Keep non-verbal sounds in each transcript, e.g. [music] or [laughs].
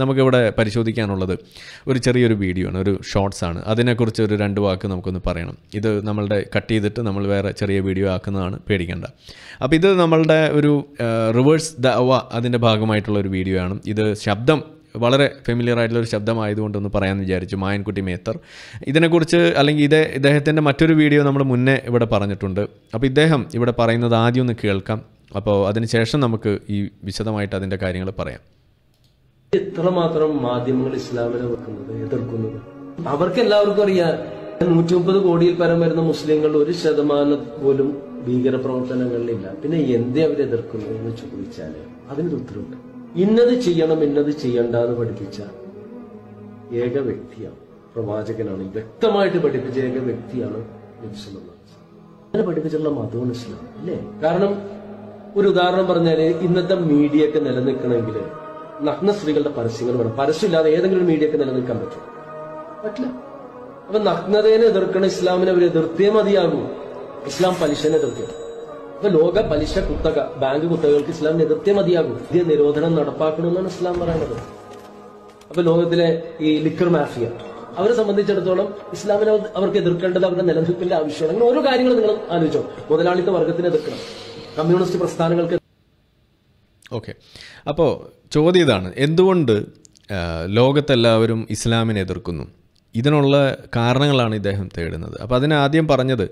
നമുക്കിവിടെ പരിശോധിക്കാനുള്ളത് ഒരു ചെറിയൊരു വീഡിയോ ആണ് ഒരു ഷോർട്സ് ആണ് അതിനെക്കുറിച്ച് ഒരു രണ്ട് വാക്ക് നമുക്കൊന്ന് പറയണം ഇത് നമ്മളുടെ കട്ട് ചെയ്തിട്ട് നമ്മൾ വേറെ ചെറിയ വീഡിയോ ആക്കുന്നതാണ് പേടിക്കേണ്ട അപ്പോൾ ഇത് നമ്മളുടെ ഒരു റിവേഴ്സ് ദവ അതിൻ്റെ ഭാഗമായിട്ടുള്ള ഒരു വീഡിയോ ആണ് ഇത് ശബ്ദം വളരെ ഫെമിലിയർ ആയിട്ടുള്ള ഒരു ശബ്ദമായതുകൊണ്ടൊന്ന് പറയാമെന്ന് വിചാരിച്ചു മായൻകുട്ടി മേത്തർ ഇതിനെക്കുറിച്ച് അല്ലെങ്കിൽ ഇതേ ഇദ്ദേഹത്തിൻ്റെ മറ്റൊരു വീഡിയോ നമ്മൾ മുന്നേ ഇവിടെ പറഞ്ഞിട്ടുണ്ട് അപ്പോൾ ഇദ്ദേഹം ഇവിടെ പറയുന്നത് ആദ്യം ഒന്ന് കേൾക്കാം അപ്പോൾ അതിനുശേഷം നമുക്ക് ഈ വിശദമായിട്ട് അതിൻ്റെ കാര്യങ്ങൾ പറയാം എത്രമാത്രം മാധ്യമങ്ങൾ ഇസ്ലാമിനെ വെക്കുന്നത് എതിർക്കുന്നത് അവർക്ക് എല്ലാവർക്കും അറിയാം നൂറ്റി മുപ്പത് കോടിയിൽ പരം വരുന്ന മുസ്ലിങ്ങൾ ഒരു ശതമാനം പോലും ഭീകര പ്രവർത്തനങ്ങളിലില്ല പിന്നെ എന്തേ അവർ എതിർക്കുന്നു എന്ന് ചോദിച്ചാൽ അതിനൊരു ഉത്തരവുണ്ട് ഇന്നത് ചെയ്യണം ഇന്നത് ചെയ്യണ്ട എന്ന് പഠിപ്പിച്ച ഏക വ്യക്തിയാണ് പ്രവാചകനാണ് വ്യക്തമായിട്ട് പഠിപ്പിച്ച ഏക വ്യക്തിയാണ് അങ്ങനെ പഠിപ്പിച്ചിട്ടുള്ള മതവും ഇസ്ലാം അല്ലേ കാരണം ഒരു ഉദാഹരണം പറഞ്ഞാല് ഇന്നത്തെ മീഡിയ ഒക്കെ നിലനിൽക്കണമെങ്കിൽ നഗ്ന സ്ത്രീകളുടെ പരസ്യങ്ങൾ വേണം പരസ്യമില്ലാതെ ഏതെങ്കിലും മീഡിയക്ക് നിലനിൽക്കാൻ പറ്റും പറ്റില്ല അപ്പൊ നഗ്നതേനെ എതിർക്കണ ഇസ്ലാമിനെ അവർ എതിർത്തേ മതിയാകൂ ഇസ്ലാം പലിശനെ എതിർക്കുക അപ്പൊ ലോക പലിശ കുത്തക ബാങ്ക് കുത്തകകൾക്ക് ഇസ്ലാമിനെ എതിർത്തേ മതിയാകൂ പുതിയ നിരോധനം നടപ്പാക്കണമെന്നാണ് ഇസ്ലാം പറയുന്നത് അപ്പൊ ലോകത്തിലെ ഈ ലിക്കർ മാഫിയ അവരെ സംബന്ധിച്ചിടത്തോളം ഇസ്ലാമിനെ അവർക്ക് എതിർക്കേണ്ടത് അവരുടെ നിലനിൽപ്പിന്റെ ആവശ്യമാണ് അങ്ങനെ ഓരോ കാര്യങ്ങളും നിങ്ങൾ ആലോചിച്ചോ മുതലാളിത്ത വർഗത്തിന് എതിർക്കണം കമ്മ്യൂണിസ്റ്റ് പ്രസ്ഥാനങ്ങൾക്ക് ഓക്കെ അപ്പോൾ ചോദ്യം ഇതാണ് എന്തുകൊണ്ട് ലോകത്തെല്ലാവരും ഇസ്ലാമിനെ എതിർക്കുന്നു ഇതിനുള്ള കാരണങ്ങളാണ് ഇദ്ദേഹം തേടുന്നത് അപ്പോൾ അതിനാദ്യം പറഞ്ഞത്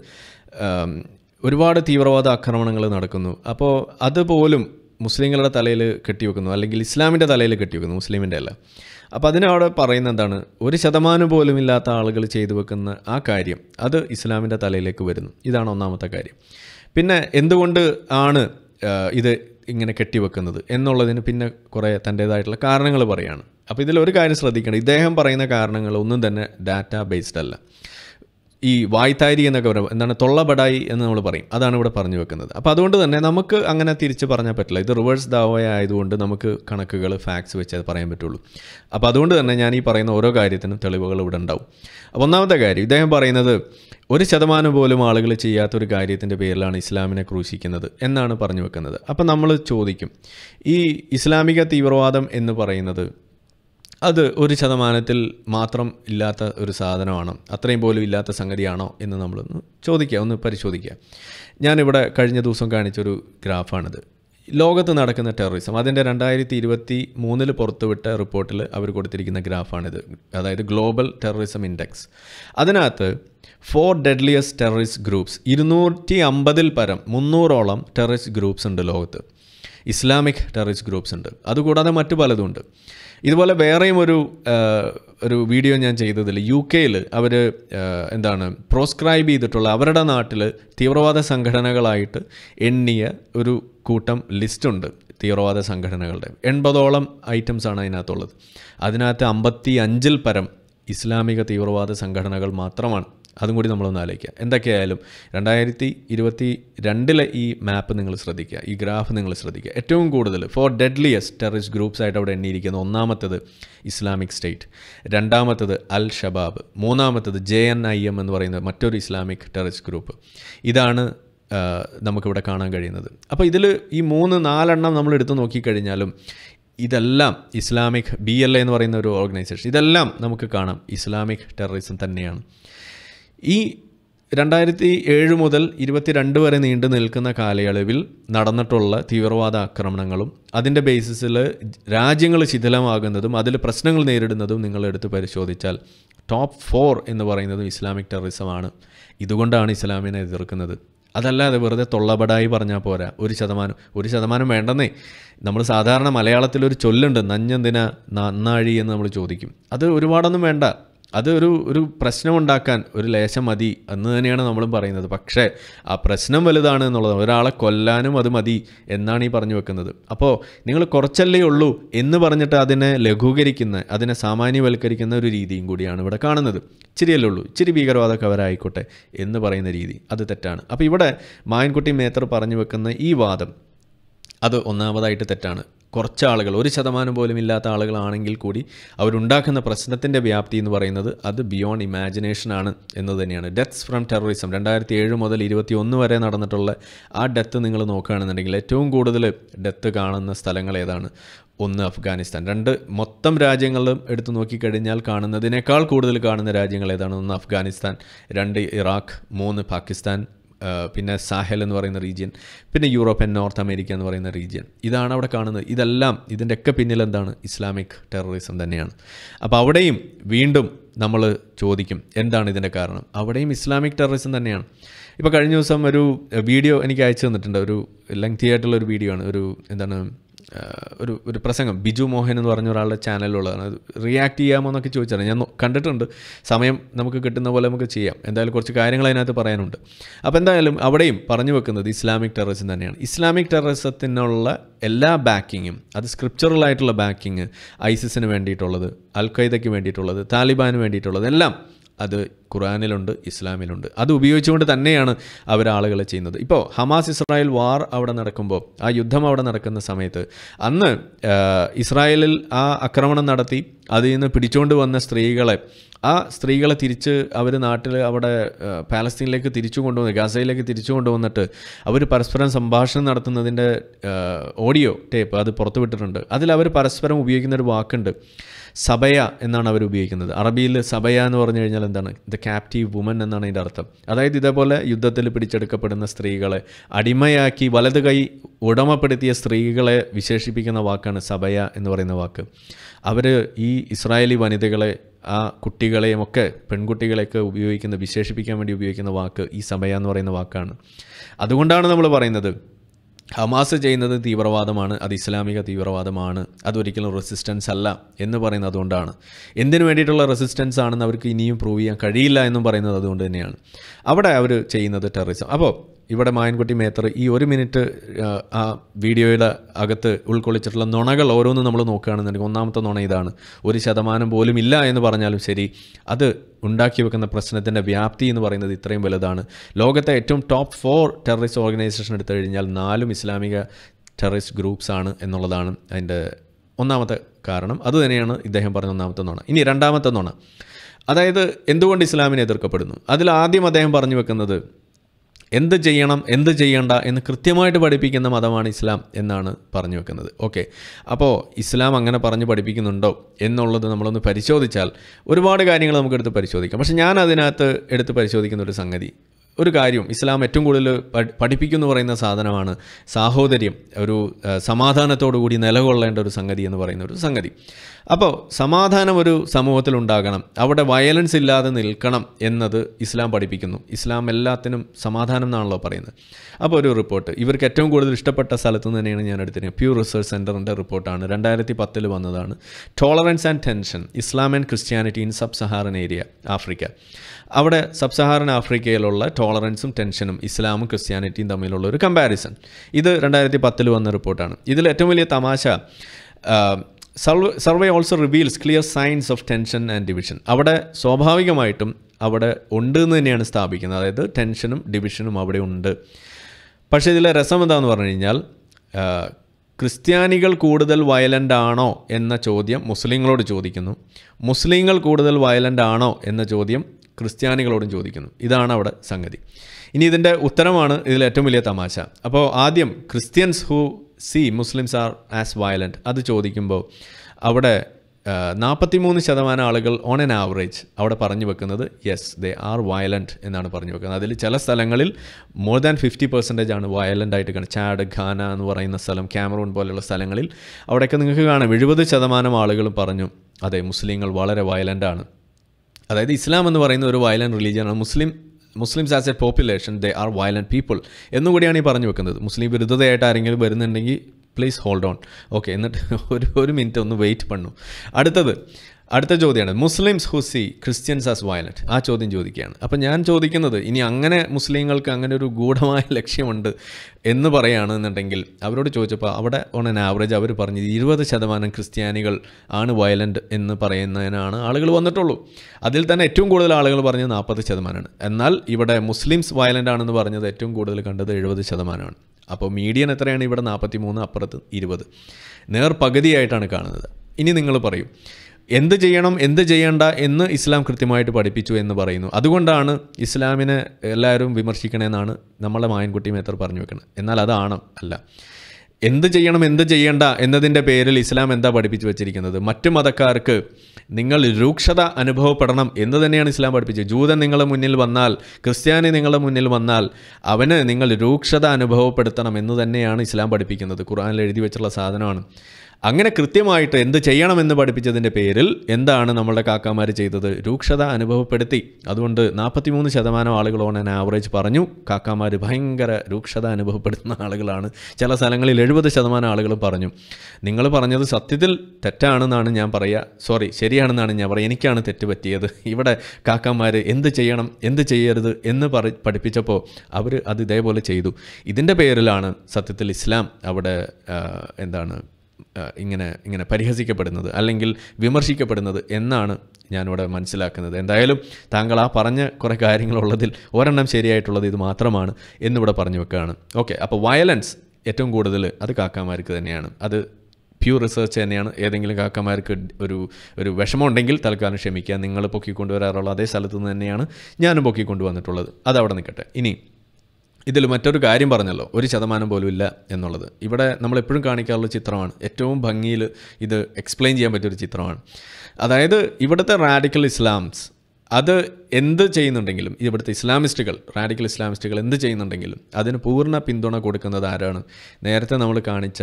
ഒരുപാട് തീവ്രവാദ ആക്രമണങ്ങൾ നടക്കുന്നു അപ്പോൾ അതുപോലും മുസ്ലിങ്ങളുടെ തലയിൽ കെട്ടിവെക്കുന്നു അല്ലെങ്കിൽ ഇസ്ലാമിൻ്റെ തലയിൽ കെട്ടിവെക്കുന്നു മുസ്ലിമിൻ്റെ അല്ല അപ്പോൾ അതിനവിടെ പറയുന്ന എന്താണ് ഒരു ശതമാനം പോലും ഇല്ലാത്ത ആളുകൾ ചെയ്തു വെക്കുന്ന ആ കാര്യം അത് ഇസ്ലാമിൻ്റെ തലയിലേക്ക് വരുന്നു ഇതാണ് ഒന്നാമത്തെ കാര്യം പിന്നെ എന്തുകൊണ്ട് ആണ് ഇത് ഇങ്ങനെ കെട്ടിവെക്കുന്നത് എന്നുള്ളതിന് പിന്നെ കുറേ തൻ്റേതായിട്ടുള്ള കാരണങ്ങൾ പറയാണ് അപ്പോൾ ഇതിലൊരു കാര്യം ശ്രദ്ധിക്കണം ഇദ്ദേഹം പറയുന്ന കാരണങ്ങൾ ഒന്നും തന്നെ ഡാറ്റ ബേസ്ഡ് അല്ല ഈ വായ്ത്താരി എന്നൊക്കെ പറയുമ്പോൾ എന്താണ് തൊള്ളബടായി എന്ന് നമ്മൾ പറയും അതാണ് ഇവിടെ പറഞ്ഞു വെക്കുന്നത് അപ്പോൾ അതുകൊണ്ട് തന്നെ നമുക്ക് അങ്ങനെ തിരിച്ച് പറഞ്ഞാൽ പറ്റില്ല ഇത് റിവേഴ്സ് ദാവയ ആയതുകൊണ്ട് നമുക്ക് കണക്കുകൾ ഫാക്ട്സ് വെച്ച് അത് പറയാൻ പറ്റുള്ളൂ അപ്പോൾ അതുകൊണ്ട് തന്നെ ഞാൻ ഈ പറയുന്ന ഓരോ കാര്യത്തിനും തെളിവുകൾ ഇവിടെ ഉണ്ടാവും അപ്പോൾ ഒന്നാമത്തെ കാര്യം ഇദ്ദേഹം പറയുന്നത് ഒരു ശതമാനം പോലും ആളുകൾ ചെയ്യാത്തൊരു കാര്യത്തിൻ്റെ പേരിലാണ് ഇസ്ലാമിനെ ക്രൂശിക്കുന്നത് എന്നാണ് പറഞ്ഞു വെക്കുന്നത് അപ്പം നമ്മൾ ചോദിക്കും ഈ ഇസ്ലാമിക തീവ്രവാദം എന്ന് പറയുന്നത് അത് ഒരു ശതമാനത്തിൽ മാത്രം ഇല്ലാത്ത ഒരു സാധനമാണ് അത്രയും പോലും ഇല്ലാത്ത സംഗതിയാണോ എന്ന് നമ്മളൊന്ന് ചോദിക്കുക ഒന്ന് പരിശോധിക്കുക ഞാനിവിടെ കഴിഞ്ഞ ദിവസം കാണിച്ചൊരു ഗ്രാഫാണിത് ലോകത്ത് നടക്കുന്ന ടെററിസം അതിൻ്റെ രണ്ടായിരത്തി ഇരുപത്തി മൂന്നിൽ പുറത്തുവിട്ട റിപ്പോർട്ടിൽ അവർ കൊടുത്തിരിക്കുന്ന ഗ്രാഫാണിത് അതായത് ഗ്ലോബൽ ടെററിസം ഇൻഡെക്സ് അതിനകത്ത് ഫോർ ഡെഡ്ലിയസ്റ്റ് ടെററിസ്റ്റ് ഗ്രൂപ്പ്സ് ഇരുന്നൂറ്റി അമ്പതിൽ പരം മുന്നൂറോളം ടെററിസ്റ്റ് ഗ്രൂപ്പ്സ് ഉണ്ട് ലോകത്ത് ഇസ്ലാമിക് ടെററിസ്റ്റ് ഗ്രൂപ്പ്സ് ഉണ്ട് അതുകൂടാതെ മറ്റു ഉണ്ട് ഇതുപോലെ വേറെയും ഒരു ഒരു വീഡിയോ ഞാൻ ചെയ്തതിൽ യു കെയിൽ അവർ എന്താണ് പ്രോസ്ക്രൈബ് ചെയ്തിട്ടുള്ള അവരുടെ നാട്ടിൽ തീവ്രവാദ സംഘടനകളായിട്ട് എണ്ണിയ ഒരു കൂട്ടം ലിസ്റ്റുണ്ട് തീവ്രവാദ സംഘടനകളുടെ എൺപതോളം ഐറ്റംസ് ആണ് അതിനകത്തുള്ളത് അതിനകത്ത് അമ്പത്തി അഞ്ചിൽ പരം ഇസ്ലാമിക തീവ്രവാദ സംഘടനകൾ മാത്രമാണ് അതും കൂടി നമ്മളൊന്ന് ആലോചിക്കുക എന്തൊക്കെയായാലും രണ്ടായിരത്തി ഇരുപത്തി രണ്ടിലെ ഈ മാപ്പ് നിങ്ങൾ ശ്രദ്ധിക്കുക ഈ ഗ്രാഫ് നിങ്ങൾ ശ്രദ്ധിക്കുക ഏറ്റവും കൂടുതൽ ഫോർ ഡെഡ്ലിയസ്റ്റ് ടെററിസ്റ്റ് ഗ്രൂപ്പ്സ് ആയിട്ട് അവിടെ എണ്ണിയിരിക്കുന്ന ഒന്നാമത്തത് ഇസ്ലാമിക് സ്റ്റേറ്റ് രണ്ടാമത്തത് അൽ ഷബാബ് മൂന്നാമത്തത് ജെ എൻ ഐ എം എന്ന് പറയുന്ന മറ്റൊരു ഇസ്ലാമിക് ടെററിസ്റ്റ് ഗ്രൂപ്പ് ഇതാണ് നമുക്കിവിടെ കാണാൻ കഴിയുന്നത് അപ്പോൾ ഇതിൽ ഈ മൂന്ന് നാലെണ്ണം നമ്മൾ എടുത്തു നോക്കിക്കഴിഞ്ഞാലും ഇതെല്ലാം ഇസ്ലാമിക് ബി എൽ എന്ന് പറയുന്ന ഒരു ഓർഗനൈസേഷൻ ഇതെല്ലാം നമുക്ക് കാണാം ഇസ്ലാമിക് ടെററിസം തന്നെയാണ് ഈ രണ്ടായിരത്തി ഏഴ് മുതൽ ഇരുപത്തിരണ്ട് വരെ നീണ്ടു നിൽക്കുന്ന കാലയളവിൽ നടന്നിട്ടുള്ള തീവ്രവാദ ആക്രമണങ്ങളും അതിൻ്റെ ബേസിസിൽ രാജ്യങ്ങൾ ശിഥിലമാകുന്നതും അതിൽ പ്രശ്നങ്ങൾ നേരിടുന്നതും നിങ്ങളെടുത്ത് പരിശോധിച്ചാൽ ടോപ്പ് ഫോർ എന്ന് പറയുന്നത് ഇസ്ലാമിക് ടെററിസമാണ് ഇതുകൊണ്ടാണ് ഇസ്ലാമിനെ എതിർക്കുന്നത് അതല്ലാതെ വെറുതെ തൊള്ളപടായി പറഞ്ഞാൽ പോരാ ഒരു ശതമാനം ഒരു ശതമാനം വേണ്ടെന്നേ നമ്മൾ സാധാരണ മലയാളത്തിലൊരു ചൊല്ലുണ്ട് നഞ്ഞെന്തിനാ നന്നാഴി എന്ന് നമ്മൾ ചോദിക്കും അത് ഒരുപാടൊന്നും വേണ്ട അതൊരു ഒരു പ്രശ്നം ഉണ്ടാക്കാൻ ഒരു ലേശം മതി എന്ന് തന്നെയാണ് നമ്മളും പറയുന്നത് പക്ഷേ ആ പ്രശ്നം വലുതാണ് എന്നുള്ളത് ഒരാളെ കൊല്ലാനും അത് മതി എന്നാണ് ഈ പറഞ്ഞു വെക്കുന്നത് അപ്പോൾ നിങ്ങൾ കുറച്ചല്ലേ ഉള്ളൂ എന്ന് പറഞ്ഞിട്ട് അതിനെ ലഘൂകരിക്കുന്ന അതിനെ സാമാന്യവൽക്കരിക്കുന്ന ഒരു രീതിയും കൂടിയാണ് ഇവിടെ കാണുന്നത് ഇച്ചിരിയല്ലേ ഉള്ളൂ ഇച്ചിരി ഭീകരവാദക്കവരായിക്കോട്ടെ എന്ന് പറയുന്ന രീതി അത് തെറ്റാണ് അപ്പോൾ ഇവിടെ മായൻകുട്ടി മേത്തർ പറഞ്ഞു വെക്കുന്ന ഈ വാദം അത് ഒന്നാമതായിട്ട് തെറ്റാണ് കുറച്ച് ആളുകൾ ഒരു ശതമാനം പോലും ഇല്ലാത്ത ആളുകളാണെങ്കിൽ കൂടി അവരുണ്ടാക്കുന്ന പ്രശ്നത്തിൻ്റെ വ്യാപ്തി എന്ന് പറയുന്നത് അത് ബിയോണ്ട് ഇമാജിനേഷനാണ് എന്ന് തന്നെയാണ് ഡെത്ത്സ് ഫ്രം ടെററിസം രണ്ടായിരത്തി ഏഴ് മുതൽ ഇരുപത്തി ഒന്ന് വരെ നടന്നിട്ടുള്ള ആ ഡെത്ത് നിങ്ങൾ നോക്കുകയാണെന്നുണ്ടെങ്കിൽ ഏറ്റവും കൂടുതൽ ഡെത്ത് കാണുന്ന സ്ഥലങ്ങൾ ഏതാണ് ഒന്ന് അഫ്ഗാനിസ്ഥാൻ രണ്ട് മൊത്തം രാജ്യങ്ങളും എടുത്തു നോക്കിക്കഴിഞ്ഞാൽ കാണുന്നതിനേക്കാൾ കൂടുതൽ കാണുന്ന രാജ്യങ്ങൾ ഏതാണ് ഒന്ന് അഫ്ഗാനിസ്ഥാൻ രണ്ട് ഇറാഖ് മൂന്ന് പാകിസ്ഥാൻ പിന്നെ സാഹൽ എന്ന് പറയുന്ന റീജിയൻ പിന്നെ യൂറോപ്യൻ നോർത്ത് അമേരിക്ക എന്ന് പറയുന്ന റീജിയൻ ഇതാണ് അവിടെ കാണുന്നത് ഇതെല്ലാം ഇതിൻ്റെയൊക്കെ പിന്നിൽ എന്താണ് ഇസ്ലാമിക് ടെററിസം തന്നെയാണ് അപ്പോൾ അവിടെയും വീണ്ടും നമ്മൾ ചോദിക്കും എന്താണ് ഇതിൻ്റെ കാരണം അവിടെയും ഇസ്ലാമിക് ടെററിസം തന്നെയാണ് ഇപ്പോൾ കഴിഞ്ഞ ദിവസം ഒരു വീഡിയോ എനിക്ക് അയച്ചു തന്നിട്ടുണ്ട് ഒരു ലെങ്തി ആയിട്ടുള്ള ഒരു വീഡിയോ ആണ് ഒരു എന്താണ് ഒരു ഒരു പ്രസംഗം ബിജു മോഹൻ എന്ന് പറഞ്ഞ ഒരാളുടെ ചാനലുള്ളതാണ് റിയാക്ട് ചെയ്യാമോ എന്നൊക്കെ ചോദിച്ചാണ് ഞാൻ കണ്ടിട്ടുണ്ട് സമയം നമുക്ക് കിട്ടുന്ന പോലെ നമുക്ക് ചെയ്യാം എന്തായാലും കുറച്ച് കാര്യങ്ങൾ അതിനകത്ത് പറയാനുണ്ട് അപ്പോൾ എന്തായാലും അവിടെയും പറഞ്ഞു വെക്കുന്നത് ഇസ്ലാമിക് ടെററിസം തന്നെയാണ് ഇസ്ലാമിക് ടെററിസത്തിനുള്ള എല്ലാ ബാക്കിങ്ങും അത് സ്ക്രിപ്ചറലായിട്ടുള്ള ബാക്കിങ് ഐസിസിന് വേണ്ടിയിട്ടുള്ളത് അൽ ഖൈദയ്ക്ക് വേണ്ടിയിട്ടുള്ളത് താലിബാന് വേണ്ടിയിട്ടുള്ളത് എല്ലാം അത് ഖുറാനിലുണ്ട് ഇസ്ലാമിലുണ്ട് അത് ഉപയോഗിച്ചുകൊണ്ട് തന്നെയാണ് അവർ ആളുകളെ ചെയ്യുന്നത് ഇപ്പോൾ ഹമാസ് ഇസ്രായേൽ വാർ അവിടെ നടക്കുമ്പോൾ ആ യുദ്ധം അവിടെ നടക്കുന്ന സമയത്ത് അന്ന് ഇസ്രായേലിൽ ആ ആക്രമണം നടത്തി അതിൽ നിന്ന് പിടിച്ചുകൊണ്ട് വന്ന സ്ത്രീകളെ ആ സ്ത്രീകളെ തിരിച്ച് അവർ നാട്ടിൽ അവിടെ പാലസ്തീനിലേക്ക് തിരിച്ചു കൊണ്ടുവന്ന് ഗാസയിലേക്ക് തിരിച്ചു കൊണ്ടുവന്നിട്ട് അവർ പരസ്പരം സംഭാഷണം നടത്തുന്നതിൻ്റെ ഓഡിയോ ടേപ്പ് അത് പുറത്തു വിട്ടിട്ടുണ്ട് അതിൽ അവർ പരസ്പരം ഉപയോഗിക്കുന്ന ഒരു വാക്കുണ്ട് സബയ എന്നാണ് അവർ ഉപയോഗിക്കുന്നത് അറബിയിൽ സബയ എന്ന് പറഞ്ഞു കഴിഞ്ഞാൽ എന്താണ് ദ ക്യാപ്റ്റീവ് വുമൻ എന്നാണ് അതിൻ്റെ അർത്ഥം അതായത് ഇതേപോലെ യുദ്ധത്തിൽ പിടിച്ചെടുക്കപ്പെടുന്ന സ്ത്രീകളെ അടിമയാക്കി വലത് കൈ ഉടമപ്പെടുത്തിയ സ്ത്രീകളെ വിശേഷിപ്പിക്കുന്ന വാക്കാണ് സബയ എന്ന് പറയുന്ന വാക്ക് അവർ ഈ ഇസ്രായേലി വനിതകളെ ആ കുട്ടികളെയും ഒക്കെ പെൺകുട്ടികളെയൊക്കെ ഉപയോഗിക്കുന്ന വിശേഷിപ്പിക്കാൻ വേണ്ടി ഉപയോഗിക്കുന്ന വാക്ക് ഈ സമയ എന്ന് പറയുന്ന വാക്കാണ് അതുകൊണ്ടാണ് നമ്മൾ പറയുന്നത് ഹമാസ് ചെയ്യുന്നത് തീവ്രവാദമാണ് അത് ഇസ്ലാമിക തീവ്രവാദമാണ് അതൊരിക്കലും റെസിസ്റ്റൻസ് അല്ല എന്ന് പറയുന്നത് അതുകൊണ്ടാണ് എന്തിനു വേണ്ടിയിട്ടുള്ള റെസിസ്റ്റൻസ് ആണെന്ന് അവർക്ക് ഇനിയും പ്രൂവ് ചെയ്യാൻ കഴിയില്ല എന്നും പറയുന്നത് അതുകൊണ്ട് തന്നെയാണ് അവിടെ അവർ ചെയ്യുന്നത് ടെററിസം അപ്പോൾ ഇവിടെ മായൻകുട്ടി മേത്തർ ഈ ഒരു മിനിറ്റ് ആ വീഡിയോയുടെ അകത്ത് ഉൾക്കൊള്ളിച്ചിട്ടുള്ള നുണകൾ ഓരോന്നും നമ്മൾ നോക്കുകയാണെന്നുണ്ടെങ്കിൽ ഒന്നാമത്തെ നുണ ഇതാണ് ഒരു ശതമാനം പോലും ഇല്ല എന്ന് പറഞ്ഞാലും ശരി അത് ഉണ്ടാക്കി വെക്കുന്ന പ്രശ്നത്തിൻ്റെ വ്യാപ്തി എന്ന് പറയുന്നത് ഇത്രയും വലുതാണ് ലോകത്തെ ഏറ്റവും ടോപ്പ് ഫോർ ടെററിസ്റ്റ് ഓർഗനൈസേഷൻ എടുത്തു കഴിഞ്ഞാൽ നാലും ഇസ്ലാമിക ടെററിസ്റ്റ് ഗ്രൂപ്പ്സ് ആണ് എന്നുള്ളതാണ് അതിൻ്റെ ഒന്നാമത്തെ കാരണം അതുതന്നെയാണ് ഇദ്ദേഹം പറഞ്ഞ ഒന്നാമത്തെ നുണ ഇനി രണ്ടാമത്തെ നുണ അതായത് എന്തുകൊണ്ട് ഇസ്ലാമിനെ എതിർക്കപ്പെടുന്നു അതിൽ ആദ്യം അദ്ദേഹം പറഞ്ഞു വെക്കുന്നത് എന്ത് ചെയ്യണം എന്ത് ചെയ്യണ്ട എന്ന് കൃത്യമായിട്ട് പഠിപ്പിക്കുന്ന മതമാണ് ഇസ്ലാം എന്നാണ് പറഞ്ഞു വെക്കുന്നത് ഓക്കെ അപ്പോൾ ഇസ്ലാം അങ്ങനെ പറഞ്ഞു പഠിപ്പിക്കുന്നുണ്ടോ എന്നുള്ളത് നമ്മളൊന്ന് പരിശോധിച്ചാൽ ഒരുപാട് കാര്യങ്ങൾ നമുക്ക് എടുത്ത് പരിശോധിക്കാം പക്ഷേ ഞാൻ അതിനകത്ത് എടുത്ത് പരിശോധിക്കുന്ന ഒരു സംഗതി ഒരു കാര്യം ഇസ്ലാം ഏറ്റവും കൂടുതൽ പഠിപ്പിക്കുന്നു പറയുന്ന സാധനമാണ് സാഹോദര്യം ഒരു സമാധാനത്തോടു കൂടി നിലകൊള്ളേണ്ട ഒരു സംഗതി എന്ന് പറയുന്ന ഒരു സംഗതി അപ്പോൾ സമാധാനം ഒരു സമൂഹത്തിൽ ഉണ്ടാകണം അവിടെ വയലൻസ് ഇല്ലാതെ നിൽക്കണം എന്നത് ഇസ്ലാം പഠിപ്പിക്കുന്നു ഇസ്ലാം എല്ലാത്തിനും സമാധാനം എന്നാണല്ലോ പറയുന്നത് അപ്പോൾ ഒരു റിപ്പോർട്ട് ഇവർക്ക് ഏറ്റവും കൂടുതൽ ഇഷ്ടപ്പെട്ട സ്ഥലത്ത് നിന്ന് തന്നെയാണ് ഞാൻ എടുത്തിരുന്നത് പ്യൂർ റിസർച്ച് സെൻറ്ററിൻ്റെ റിപ്പോർട്ടാണ് രണ്ടായിരത്തി പത്തിൽ വന്നതാണ് tolerance and tension Islam and Christianity in sub Saharan area Africa അവിടെ സബ് സഹാറൻ ആഫ്രിക്കയിലുള്ള ടോളറൻസും ടെൻഷനും ഇസ്ലാമും ക്രിസ്ത്യാനിറ്റിയും തമ്മിലുള്ള ഒരു കമ്പാരിസൺ ഇത് രണ്ടായിരത്തി പത്തിൽ വന്ന റിപ്പോർട്ടാണ് ഇതിൽ ഏറ്റവും വലിയ തമാശ survey also reveals clear signs of tension and division അവിടെ സ്വാഭാവികമായിട്ടും അവിടെ ഉണ്ട് എന്ന് തന്നെയാണ് സ്ഥാപിക്കുന്നത് അതായത് ടെൻഷനും ഡിവിഷനും അവിടെ ഉണ്ട് പക്ഷേ ഇതിലെ രസം എന്താണെന്ന് പറഞ്ഞു കഴിഞ്ഞാൽ ക്രിസ്ത്യാനികൾ കൂടുതൽ വയലൻ്റ് ആണോ എന്ന ചോദ്യം മുസ്ലിങ്ങളോട് ചോദിക്കുന്നു മുസ്ലിങ്ങൾ കൂടുതൽ വയലൻ്റ് ആണോ എന്ന ചോദ്യം ക്രിസ്ത്യാനികളോടും ചോദിക്കുന്നു ഇതാണ് അവിടെ സംഗതി ഇനി ഇതിൻ്റെ ഉത്തരമാണ് ഇതിൽ ഏറ്റവും വലിയ തമാശ അപ്പോൾ ആദ്യം Christians who see Muslims are as violent അത് ചോദിക്കുമ്പോൾ അവിടെ നാൽപ്പത്തിമൂന്ന് ശതമാനം ആളുകൾ ഓൺ ആൻ ആവറേജ് അവിടെ പറഞ്ഞു വെക്കുന്നത് യെസ് ദേ ആർ വയലൻറ്റ് എന്നാണ് പറഞ്ഞു വെക്കുന്നത് അതിൽ ചില സ്ഥലങ്ങളിൽ മോർ ദാൻ ഫിഫ്റ്റി പെർസെൻറ്റേജ് ആണ് വയലൻ്റായിട്ട് ആയിട്ട് കാണുന്നത് ചാഡ് ഖാന എന്ന് പറയുന്ന സ്ഥലം ക്യാമറൂൺ പോലെയുള്ള സ്ഥലങ്ങളിൽ അവിടെയൊക്കെ നിങ്ങൾക്ക് കാണാം എഴുപത് ശതമാനം ആളുകൾ പറഞ്ഞു അതെ മുസ്ലിങ്ങൾ വളരെ വയലൻ്റാണ് അതായത് ഇസ്ലാം എന്ന് പറയുന്ന ഒരു വയലൻറ്റ് റിലീജിയനാണ് Muslim Muslims as a population they are violent people എന്നുകൂടിയാണ് ഈ പറഞ്ഞു വെക്കുന്നത് മുസ്ലിം വിരുദ്ധതയായിട്ട് ആരെങ്കിലും വരുന്നുണ്ടെങ്കിൽ പ്ലീസ് ഹോൾഡ് ഓൺ ഓക്കെ എന്നിട്ട് [laughs] ഒരു ഒരു മിനിറ്റ് ഒന്ന് വെയിറ്റ് പണ്ണു അടുത്തത് അടുത്ത ചോദ്യമാണ് Muslims who see Christians as violent ആ ചോദ്യം ചോദിക്കുകയാണ് അപ്പം ഞാൻ ചോദിക്കുന്നത് ഇനി അങ്ങനെ മുസ്ലിങ്ങൾക്ക് അങ്ങനെ ഒരു ഗൂഢമായ [laughs] ലക്ഷ്യമുണ്ട് എന്ന് പറയുകയാണെന്നുണ്ടെങ്കിൽ അവരോട് ചോദിച്ചപ്പോൾ അവിടെ ഓൺ ആൻ ആവറേജ് അവർ പറഞ്ഞത് ഇരുപത് ശതമാനം ക്രിസ്ത്യാനികൾ ആണ് വയലൻ്റ് എന്ന് പറയുന്നതിനാണ് ആളുകൾ വന്നിട്ടുള്ളൂ അതിൽ തന്നെ ഏറ്റവും കൂടുതൽ ആളുകൾ പറഞ്ഞത് നാൽപ്പത് ശതമാനമാണ് എന്നാൽ ഇവിടെ മുസ്ലിംസ് വയലൻ്റ് ആണെന്ന് പറഞ്ഞത് ഏറ്റവും കൂടുതൽ കണ്ടത് എഴുപത് ശതമാനമാണ് അപ്പോൾ മീഡിയൻ എത്രയാണ് ഇവിടെ നാൽപ്പത്തി മൂന്ന് അപ്പുറത്ത് ഇരുപത് നേർ പകുതിയായിട്ടാണ് കാണുന്നത് ഇനി നിങ്ങൾ പറയും എന്ത് ചെയ്യണം എന്ത് ചെയ്യേണ്ട എന്ന് ഇസ്ലാം കൃത്യമായിട്ട് പഠിപ്പിച്ചു എന്ന് പറയുന്നു അതുകൊണ്ടാണ് ഇസ്ലാമിനെ എല്ലാവരും വിമർശിക്കണമെന്നാണ് നമ്മളെ മായൻകുട്ടി മേത്തർ പറഞ്ഞു വെക്കുന്നത് എന്നാൽ അതാണ് അല്ല എന്ത് ചെയ്യണം എന്ത് ചെയ്യേണ്ട എന്നതിൻ്റെ പേരിൽ ഇസ്ലാം എന്താ പഠിപ്പിച്ചു വെച്ചിരിക്കുന്നത് മറ്റു മതക്കാർക്ക് നിങ്ങൾ രൂക്ഷത അനുഭവപ്പെടണം എന്ന് തന്നെയാണ് ഇസ്ലാം പഠിപ്പിച്ചത് ജൂതൻ നിങ്ങളുടെ മുന്നിൽ വന്നാൽ ക്രിസ്ത്യാനി നിങ്ങളുടെ മുന്നിൽ വന്നാൽ അവന് നിങ്ങൾ രൂക്ഷത അനുഭവപ്പെടുത്തണം എന്ന് തന്നെയാണ് ഇസ്ലാം പഠിപ്പിക്കുന്നത് ഖുറാനിൽ എഴുതി വെച്ചുള്ള സാധനമാണ് അങ്ങനെ കൃത്യമായിട്ട് എന്ത് ചെയ്യണമെന്ന് പഠിപ്പിച്ചതിൻ്റെ പേരിൽ എന്താണ് നമ്മളുടെ കാക്കാമാർ ചെയ്തത് രൂക്ഷത അനുഭവപ്പെടുത്തി അതുകൊണ്ട് മൂന്ന് ശതമാനം ആളുകളോണ് ഞാൻ ആവറേജ് പറഞ്ഞു കാക്കാമാർ ഭയങ്കര രൂക്ഷത അനുഭവപ്പെടുത്തുന്ന ആളുകളാണ് ചില സ്ഥലങ്ങളിൽ എഴുപത് ശതമാനം ആളുകൾ പറഞ്ഞു നിങ്ങൾ പറഞ്ഞത് സത്യത്തിൽ തെറ്റാണെന്നാണ് ഞാൻ പറയുക സോറി ശരിയാണെന്നാണ് ഞാൻ പറയുക എനിക്കാണ് തെറ്റ് പറ്റിയത് ഇവിടെ കാക്കമാർ എന്ത് ചെയ്യണം എന്ത് ചെയ്യരുത് എന്ന് പറ പഠിപ്പിച്ചപ്പോൾ അവർ അത് ഇതേപോലെ ചെയ്തു ഇതിൻ്റെ പേരിലാണ് സത്യത്തിൽ ഇസ്ലാം അവിടെ എന്താണ് ഇങ്ങനെ ഇങ്ങനെ പരിഹസിക്കപ്പെടുന്നത് അല്ലെങ്കിൽ വിമർശിക്കപ്പെടുന്നത് എന്നാണ് ഞാനിവിടെ മനസ്സിലാക്കുന്നത് എന്തായാലും താങ്കൾ ആ പറഞ്ഞ കുറേ കാര്യങ്ങളുള്ളതിൽ ഒരെണ്ണം ശരിയായിട്ടുള്ളത് ഇത് മാത്രമാണ് എന്നിവിടെ പറഞ്ഞു വെക്കുകയാണ് ഓക്കെ അപ്പോൾ വയലൻസ് ഏറ്റവും കൂടുതൽ അത് കാക്കാമാർക്ക് തന്നെയാണ് അത് പ്യൂർ റിസർച്ച് തന്നെയാണ് ഏതെങ്കിലും കാക്കമാർക്ക് ഒരു ഒരു വിഷമമുണ്ടെങ്കിൽ തൽക്കാലം ക്ഷമിക്കുക നിങ്ങൾ പൊക്കിക്കൊണ്ടുവരാറുള്ള അതേ സ്ഥലത്ത് നിന്ന് തന്നെയാണ് ഞാനും പൊക്കിക്കൊണ്ടുവന്നിട്ടുള്ളത് അത് അവിടെ നിൽക്കട്ടെ ഇനി ഇതിൽ മറ്റൊരു കാര്യം പറഞ്ഞല്ലോ ഒരു ശതമാനം പോലും ഇല്ല എന്നുള്ളത് ഇവിടെ നമ്മൾ എപ്പോഴും കാണിക്കാറുള്ള ചിത്രമാണ് ഏറ്റവും ഭംഗിയിൽ ഇത് എക്സ്പ്ലെയിൻ ചെയ്യാൻ പറ്റിയൊരു ചിത്രമാണ് അതായത് ഇവിടുത്തെ റാഡിക്കൽ ഇസ്ലാംസ് അത് എന്ത് ചെയ്യുന്നുണ്ടെങ്കിലും ഇവിടുത്തെ ഇസ്ലാമിസ്റ്റുകൾ റാഡിക്കൽ ഇസ്ലാമിസ്റ്റുകൾ എന്ത് ചെയ്യുന്നുണ്ടെങ്കിലും അതിന് പൂർണ്ണ പിന്തുണ കൊടുക്കുന്നത് ആരാണ് നേരത്തെ നമ്മൾ കാണിച്ച